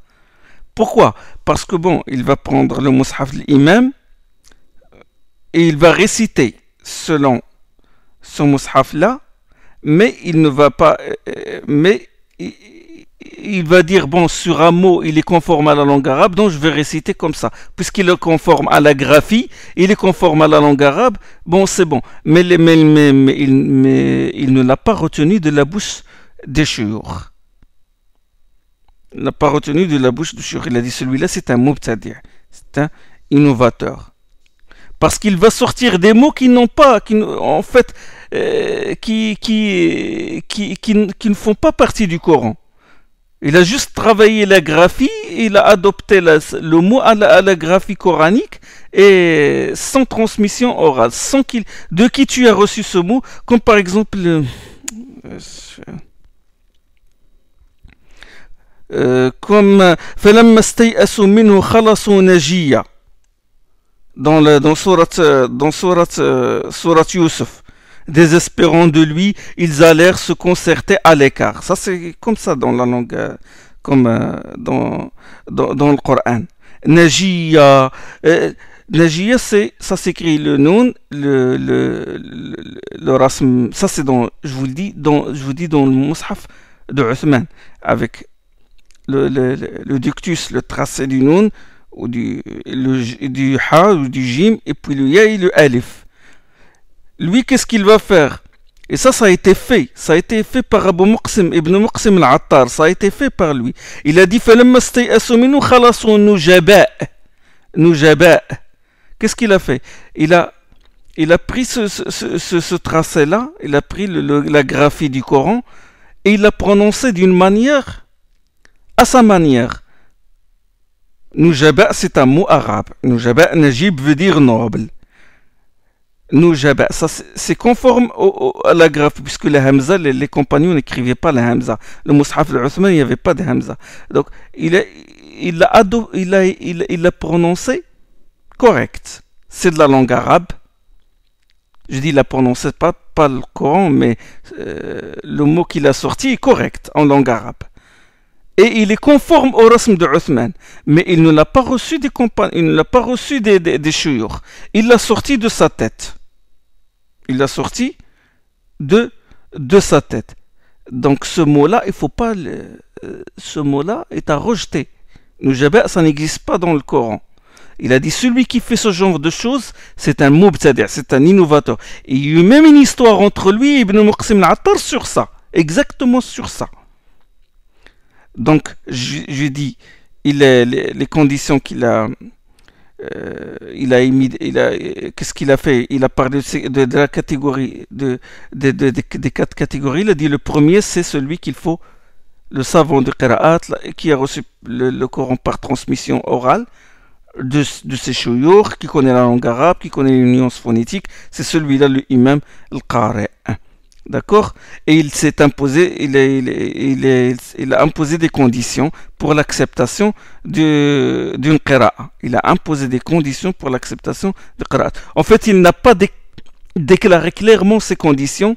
A: Pourquoi Parce que bon, il va prendre le mushaf l'imam et il va réciter selon ce mushaf là, mais il ne va pas, euh, euh, mais il va dire bon sur un mot il est conforme à la langue arabe donc je vais réciter comme ça puisqu'il est conforme à la graphie il est conforme à la langue arabe bon c'est bon mais, il, ne l'a pas retenu de la bouche des chures n'a pas retenu de la bouche du shur. Il a dit celui-là, c'est un mubtadi', c'est un innovateur. Parce qu'il va sortir des mots qui n'ont pas, qui en fait, euh, qui, qui, ne font pas partie du Coran. Il a juste travaillé la graphie, il a adopté le mot à la, graphie coranique et sans transmission orale, sans qu'il, de qui tu as reçu ce mot, comme par exemple. Euh, euh, euh, comme dans la, dans sourate dans Yusuf désespérant de lui ils allèrent se concerter à l'écart ça c'est comme ça dans la langue euh, comme euh, dans dans, le Coran najiya c'est ça s'écrit le nom le le, le, ça c'est dans je vous le dis dans je vous dis dans le mushaf de Uthman avec le, le, le, ductus, le tracé du nun, ou du, du ha, ou du jim, et puis le ya et le alif. Lui, qu'est-ce qu'il va faire Et ça, ça a été fait. Ça a été fait par Abu Muqsim, Ibn Muqsim al-Attar. Ça a été fait par lui. Il a dit Qu'est-ce qu'il a fait Il a il a pris ce, tracé-là, il a pris la graphie du Coran, et il l'a prononcé d'une manière à sa manière. Nujaba, c'est un mot arabe. Nujaba, Najib veut dire noble. nous ça c'est conforme à la graphe, puisque la Hamza, les, compagnons n'écrivaient pas la Hamza. Le Mus'haf de uthman il n'y avait pas de Hamza. Donc, il a, il il prononcé correct. C'est de la langue arabe. Je dis la prononcé, pas, le Coran, mais euh, le mot qu'il a sorti est correct en langue arabe et il est conforme au rasme de Othman. Mais il ne l'a pas reçu des compagnons, il ne l'a pas reçu des, Il l'a sorti de sa tête. Il l'a sorti de, de sa tête. Donc ce mot-là, il faut pas euh, ce mot-là est à rejeter. Nous ça n'existe pas dans le Coran. Il a dit celui qui fait ce genre de choses, c'est un mubtadi, c'est un innovateur. Et il y a eu même une histoire entre lui et Ibn Muqsim al-Attar sur ça, exactement sur ça. Donc, je, dis, il les, conditions qu'il a, euh, il a émis, qu'est-ce qu'il a fait Il a parlé de, la catégorie, de, des quatre catégories. Il a dit le premier, c'est celui qu'il faut, le savant de Qira'at, qui a reçu le, Coran par transmission orale de, ses chouyours, qui connaît la langue arabe, qui connaît les nuances phonétiques. C'est celui-là, le même le qari D'accord Et il s'est imposé, il, il, a imposé des conditions pour l'acceptation d'une qira'a. Il a imposé des conditions pour l'acceptation de qira'a. En fait, il n'a pas déclaré clairement ces conditions,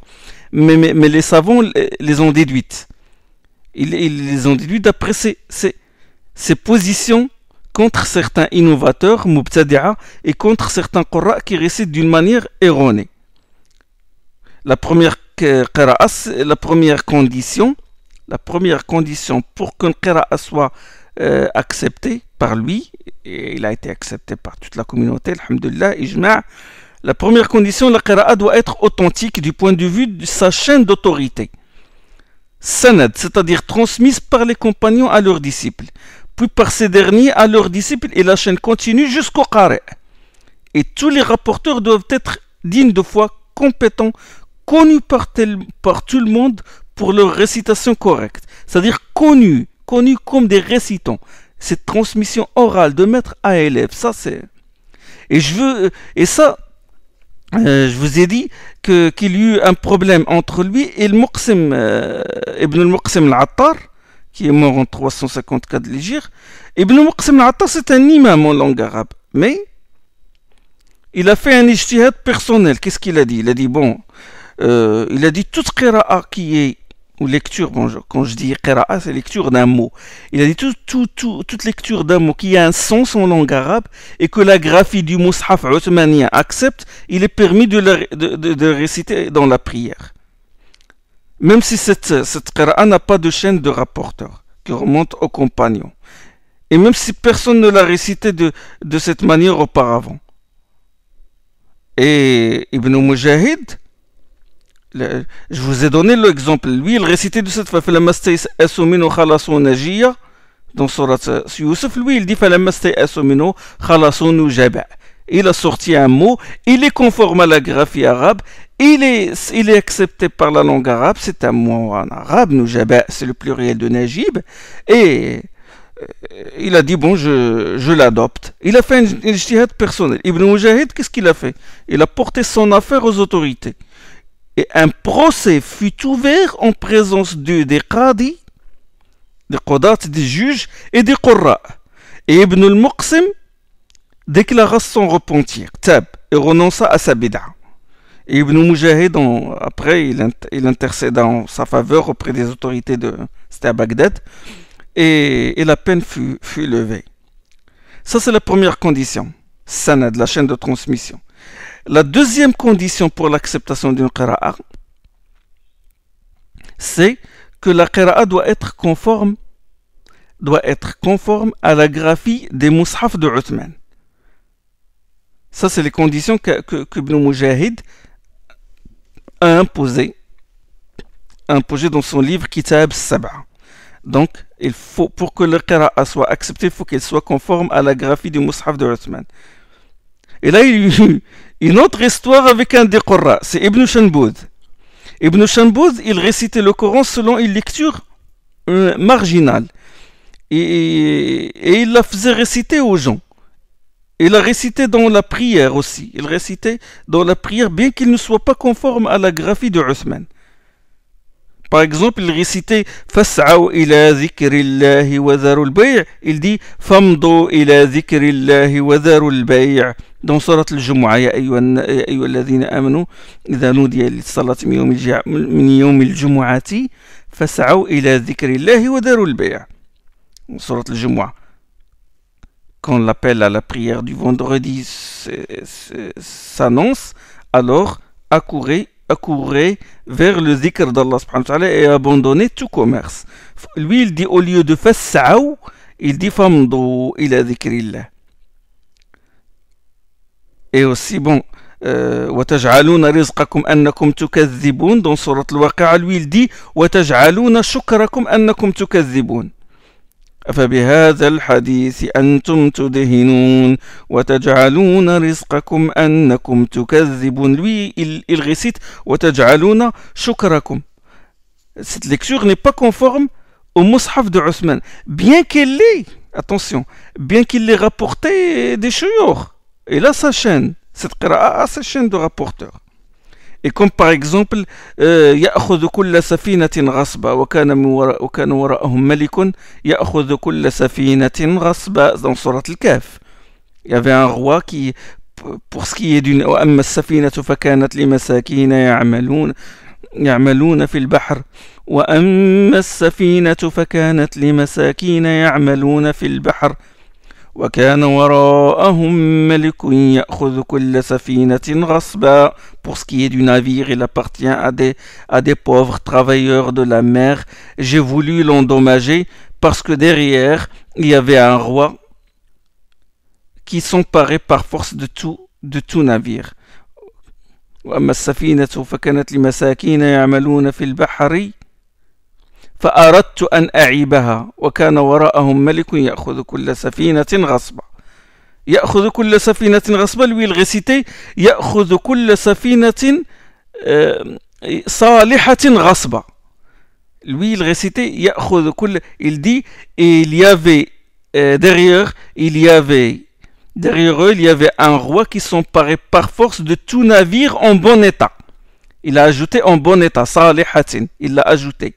A: mais, mais, les savants les ont déduites. Ils, les ont déduites d'après ces, positions contre certains innovateurs, mubtadi'a, et contre certains qira'a qui récitent d'une manière erronée. La première la première condition, la première condition pour qu'un qira'a soit euh, accepté par lui, et il a été accepté par toute la communauté, alhamdulillah, ijma', la première condition, la qira'a doit être authentique du point de vue de sa chaîne d'autorité. Sanad, c'est-à-dire transmise par les compagnons à leurs disciples, puis par ces derniers à leurs disciples, et la chaîne continue jusqu'au Qara'a Et tous les rapporteurs doivent être dignes de foi, compétents connus par, tout le monde pour leur récitation correcte, c'est-à-dire connu, connus comme des récitants. Cette transmission orale de maître à élève, ça c'est. Et je veux, et ça, euh, je vous ai dit qu'il y eut un problème entre lui et le Muqsim, euh, Ibn al-Muqsim al-Attar, qui est mort en 354 de l'Égypte. Ibn al-Muqsim al-Attar, c'est un imam en langue arabe, mais il a fait un ijtihad personnel. Qu'est-ce qu'il a dit Il a dit bon, euh, il a dit toute qira'a qui est ou lecture, bon, quand je dis qira'a, c'est lecture d'un mot. Il a dit tout, toute lecture d'un mot qui a un sens en langue arabe et que la graphie du mushaf accepte, il est permis de, la, de, réciter dans la prière. Même si cette, cette qira'a n'a pas de chaîne de rapporteur qui remonte au compagnon Et même si personne ne l'a récité de, de cette manière auparavant. Et Ibn Mujahid, je vous ai donné l'exemple. Lui, il récitait de cette façon. Dans Surat Yusuf, lui, il dit Il a sorti un mot, il est conforme à la graphie arabe, il est, il est accepté par la langue arabe, c'est un mot en arabe, c'est le pluriel de Najib, et euh, il a dit bon je, l'adopte il a fait une, jihad personnelle Ibn Mujahid qu'est-ce qu'il a fait il a porté son affaire aux autorités et un procès fut ouvert en présence de des qadis, des qadats, des juges et des qurra. Et Ibn al-Muqsim déclara son repentir, tab, et renonça à sa bid'a. Et Ibn Mujahid, après, il, il, en sa faveur auprès des autorités de. C'était Bagdad. Et, la peine fut, fut levée. Ça, c'est la première condition. Sanad, la chaîne de transmission. La deuxième condition pour l'acceptation d'une qira'a, c'est que la qira'a doit être conforme doit être conforme à la graphie des mushaf de Uthman. Ça, c'est les conditions que, Ibn Mujahid a imposées, dans son livre Kitab Sabah. Donc, il faut, pour que le qira'a soit accepté, il faut qu'elle soit conforme à la graphie du mushaf de Uthman. Et là, il y a une autre histoire avec un des c'est Ibn Shanboud. Ibn Shanboud, il récitait le Coran selon une lecture euh, marginale. Et, il la faisait réciter aux gens. Il la récitait dans la prière aussi. Il récitait dans la prière, bien qu'il ne soit pas conforme à la graphie de Uthman. Par exemple, il récitait Fas'aou ila zikrillahi wa zarul bay' il dit Famdo ila zikrillahi wa zarul bay' dans al سورة الجمعة يا أيها يا أيها الذين آمنوا إذا نودي للصلاة من يوم من يوم الجمعة فاسعوا إلى ذكر الله وذروا البيع al الجمعة quand l'appel à la prière du vendredi s'annonce alors accourez accourait vers le zikr d'Allah subhanahu wa ta'ala et abandonnait tout commerce. Lui, il dit au lieu de fassaou, il dit famdou ila zikrillah. Et aussi, bon, euh, وتجعلون رزقكم أنكم تكذبون dans surat al-Waqi'a, lui il dit وتجعلون شكركم أنكم تكذبون أفبهذا الحديث أنتم تدهنون وتجعلون رزقكم أنكم تكذبون lui il, il récite وتجعلون شكركم cette lecture n'est pas conforme au Mus'haf de Othman bien qu'elle l'ait attention bien qu'il l'ait rapporté des chouyours et là sa chaîne cette qira'a a sa chaîne de rapporteur comme par exemple euh, يأخذ كل سفينة غصبا وكان من وراء وكان وراءهم ملك يأخذ كل سفينة غصبا dans سورة الكهف il y avait un roi qui pour ce qui est d'une وأما السفينة فكانت لمساكين يعملون يعملون في البحر وأما السفينة فكانت لمساكين يعملون في البحر Pour ce qui est du navire, il appartient à des, à des pauvres travailleurs de la mer. J'ai voulu l'endommager parce que derrière, il y avait un roi qui s'emparait par force de tout, de tout navire. فأردت أن أعيبها وكان وراءهم ملك يأخذ كل سفينة غصبا يأخذ كل سفينة غصبا lui il récitait يأخذ كل سفينة صالحة غصبا lui il récitait يأخذ il dit et il y avait euh, derrière il y avait derrière eux il y avait un roi qui s'emparait par force de tout navire en bon état il a ajouté en bon état salihatin il l'a ajouté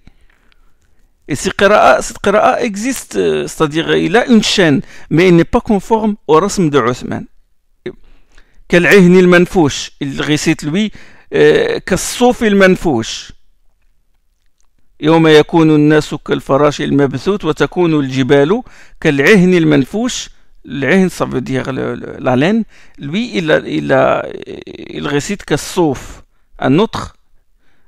A: Et ces qira'a, cette qira'a existe, c'est-à-dire il a une chaîne, mais il n'est pas conforme au rasm de Uthman. كالعهن المنفوش il récite lui كالصوف المنفوش يوم يكون الناس كالفراش المبثوث وتكون الجبال كالعهن المنفوش العهن ça veut dire le, le, la laine lui il, a, il, a, كالصوف un autre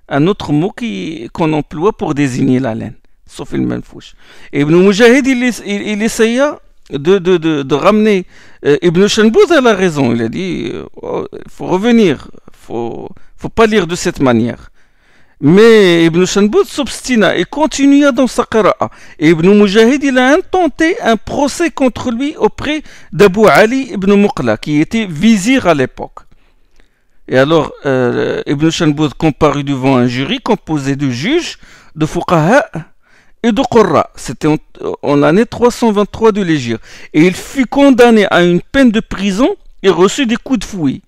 A: un autre mot qui qu'on emploie pour désigner la laine sauf fouche Et Ibn Mujahid, il, essaya de, ramener euh, Ibn Shanbouz à la raison. Il a dit euh, oh, il faut revenir, faut, faut pas lire de cette manière. Mais Ibn Shanbouz s'obstina et continua dans sa qara'a. Et Ibn Mujahid, il a intenté un procès contre lui auprès d'Abu Ali ibn Muqla, qui était vizir à l'époque. Et alors, euh, Ibn Shanbouz comparut devant un jury composé de juges, de fuqaha, et corra c'était en, l'année 323 de l'Égypte, et il fut condamné à une peine de prison et reçut des coups de fouet.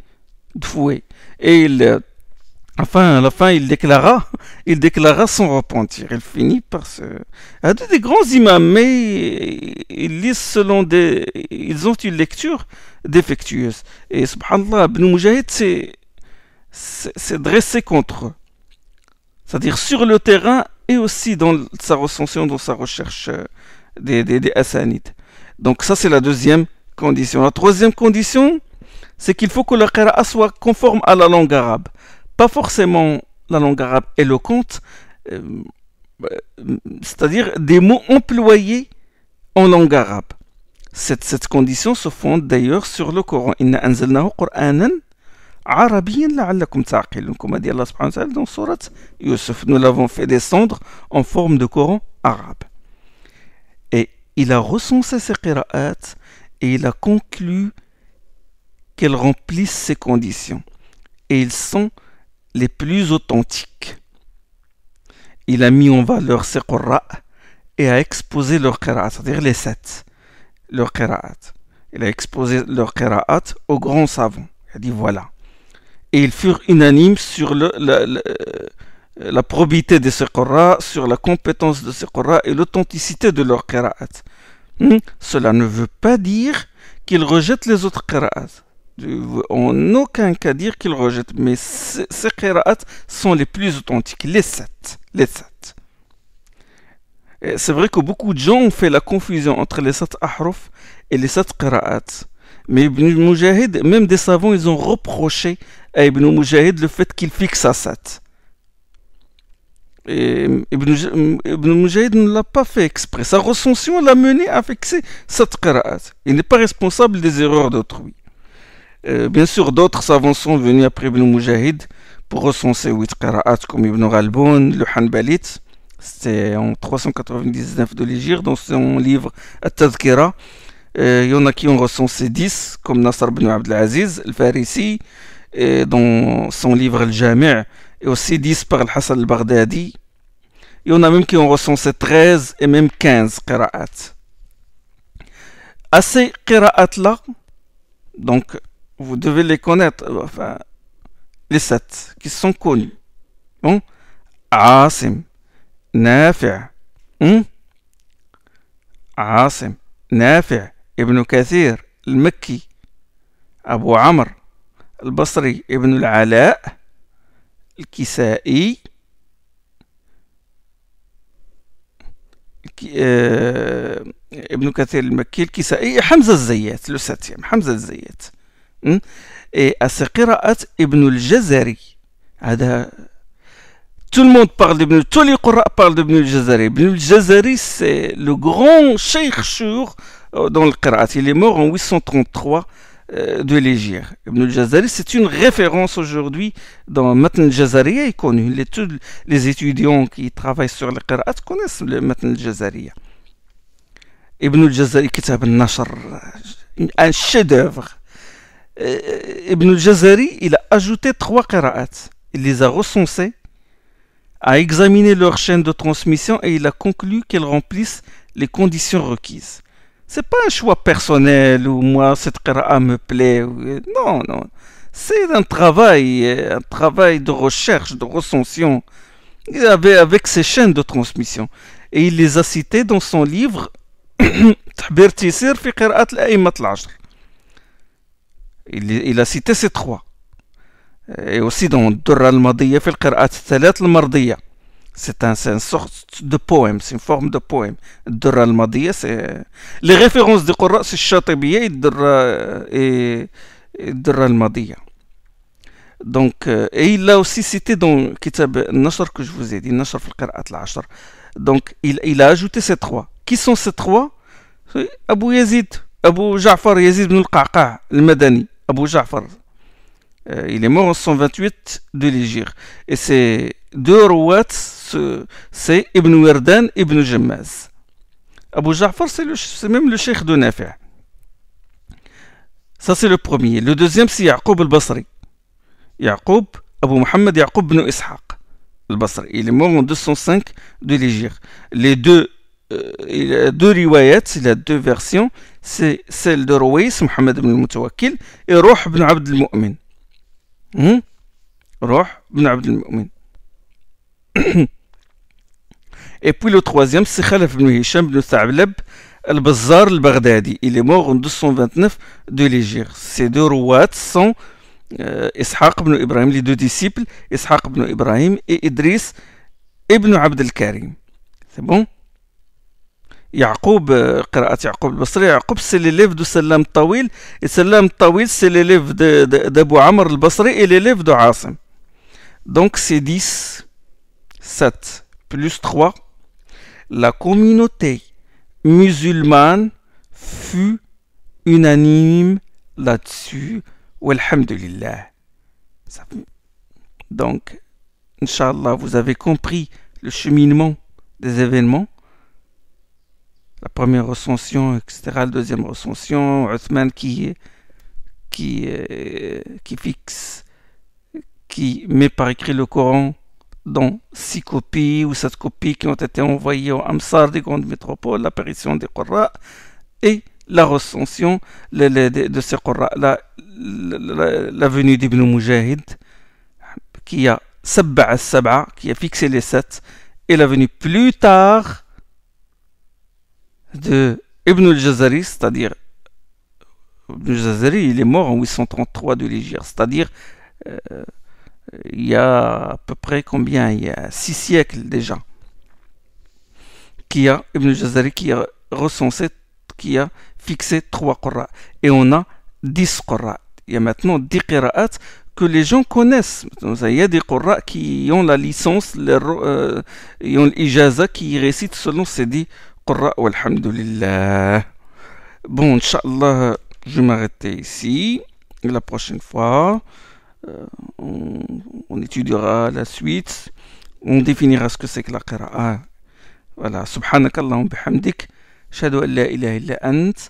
A: fouet. Et il, euh, enfin, à la fin, il déclara, il déclara son repentir. Il finit par se. a des grands imams, mais ils lisent selon des, ils ont une lecture défectueuse. Et subhanallah, Ibn Mujahid s'est dressé contre C'est-à-dire sur le terrain, et aussi dans sa recension, dans sa recherche euh, des, des, Donc ça c'est la deuxième condition. La troisième condition, c'est qu'il faut que le qira'a soit conforme à la langue arabe. Pas forcément la langue arabe éloquente, euh, euh, c'est-à-dire des mots employés en langue arabe. Cette, cette condition se fonde d'ailleurs sur le Coran. Inna anzalnahu Qur'anan comme dit Allah dans nous l'avons fait descendre en forme de Coran arabe et il a recensé ses qira'at et il a conclu qu'elles remplissent ces conditions et ils sont les plus authentiques il a mis en valeur ces qurra et a exposé leurs qira'at c'est-à-dire les sept leurs qira'at il a exposé leurs qira'at au grand savants il a dit voilà et ils furent unanimes sur le, la, euh, probité de ces Qur'an, sur la compétence de ces Qur'an et l'authenticité de leurs Qira'at. Hmm? Cela ne veut pas dire qu'ils rejettent les autres Qira'at. En aucun cas dire qu'ils rejettent, mais ces Qira'at sont les plus authentiques, les sept. Les sept. C'est vrai que beaucoup de gens ont fait la confusion entre les sept ahruf et les sept Qira'at. Mais Ibn Mujahid, même des savants, ils ont reproché à Ibn Mujahid le fait qu'il fixe à Ibn, Mujahid ne l'a pas fait exprès. Sa recension l'a mené à fixer cette Il n'est pas responsable des erreurs d'autrui. Euh, bien sûr, d'autres savants sont venus après Ibn Mujahid pour recenser 8 qira'at comme Ibn Ghalboun, le Hanbalite. C'était en 399 de l'Égypte dans son livre At-Tadkira. Euh, il y en a qui ont recensé 10 comme Nasr ibn Abdelaziz, le Farisi et dans son livre Al-Jami' et aussi 10 par Al-Hassan al-Baghdadi. Il y en a même qui ont recensé 13 et même 15 qira'at. À ces qira'at-là, donc vous devez les connaître, enfin, les 7 qui sont connus. Bon, hein? Asim, Nafi' hein? Asim, Nafi' Ibn Kathir, Al-Makki, Abu Amr, البصري ابن العلاء الكسائي ابن كثير المكي الكسائي حمزة الزيات لو ساتيام حمزة الزيات أسي قراءة ابن الجزري هذا tout le monde parle d'Ibn, tous les Qur'an parlent d'Ibn al-Jazari. Ibn al-Jazari, c'est le grand cheikh shur dans le Qur'an. Il est mort en 833 Euh, de l'Égir. Ibn al-Jazari, c'est une référence aujourd'hui dans Matn al-Jazariya, est connu. Les, étudiants qui travaillent sur les Qira'at connaissent le Matn al-Jazariya. Ibn al-Jazari, Kitab un chef-d'œuvre. Euh, Ibn al-Jazari, il a ajouté trois Qira'at. Il les a recensés, a examiné leur chaîne de transmission et il a conclu qu'elles remplissent les conditions requises. C'est pas un choix personnel ou moi cette qira'a me plaît. Euh, non, non. C'est un travail, euh, un travail de recherche, de recension avait avec ses chaînes de transmission. Et il les a citées dans son livre il, il a cité ces trois. Et aussi dans Durra al-Madiya, fil Qira'at al-Mardiya. C'est un, une sorte de poème, c'est une forme de poème. Dura al c'est. Les références du Coran, c'est Chatebiye et Dura euh, al Donc, euh, et il l'a aussi cité dans le Kitab Nasr que je vous ai dit, al al Donc, il, a ajouté ces trois. Qui sont ces trois Abu Yazid, Abu Ja'far Yazid ibn al-Qaqa, al-Madani, Abu Ja'far. Euh, il est mort en 128 de l'Egypte. Et c'est deux rouats c'est Ibn Wirdan Ibn Jammaz. Abu Ja'far, c'est même le cheikh de Nafia. Ça, c'est le premier. Le deuxième, c'est Yaqub al-Basri. Yaqub, Abu Muhammad Yaqub ibn Ishaq al-Basri. Il est mort en 205 de l'Égypte. Les deux, euh, il a deux riwayats, il a deux versions. C'est celle de Ruwais, Muhammad ibn al-Mutawakkil, et Ruh ibn Abd al-Mu'min. Hmm? Ruh ibn Abd al-Mu'min. Et puis le troisième, c'est Khalaf ibn Hisham ibn Tha'lab al-Bazzar al-Baghdadi. Il est mort en 229 de l'Égypte. Ces deux rois sont euh, Ishaq ibn Ibrahim, les deux disciples, Ishaq ibn Ibrahim et Idris ibn Abd al-Karim. C'est bon Yaqub, قراءة يعقوب البصري يعقوب سي ليليف دو سلام الطويل سلام الطويل سي ليليف d'Abu Amr al-Basri et l'élève de Asim donc c'est 10 7 plus 3 la communauté musulmane fut unanime là-dessus. Walhamdulillah. Donc, Inch'Allah, vous avez compris le cheminement des événements. La première recension, etc. La deuxième recension, Othman qui, qui, euh, qui fixe, qui met par écrit le Coran dans six copies ou sept copies qui ont été envoyées au Amsar des grandes métropoles, l'apparition des Qurra et la recension de ces Qurra, la, venue d'Ibn Mujahid qui a sab'a, qui a fixé les sept, et la venue plus tard de Ibn al-Jazari, c'est-à-dire Ibn al-Jazari, il est mort en 833 de l'Égypte, c'est-à-dire euh, il y a à peu près combien Il y a six siècles déjà. Qui a Ibn Jazari qui a recensé, qui a fixé trois Qur'an. Et on a dix Qur'an. Il y a maintenant dix Qur'an que les gens connaissent. Il y a des Qur'an qui ont la licence, euh, ont l'ijaza, qui récitent selon ces dix Qur'an. Alhamdulillah. Bon, Inch'Allah, je vais m'arrêter ici. La prochaine fois. Euh, on, on, étudiera la suite, on définira ce que c'est que la qira'a. Voilà, subhanakallah bihamdik, shadu an la ilaha illa ant,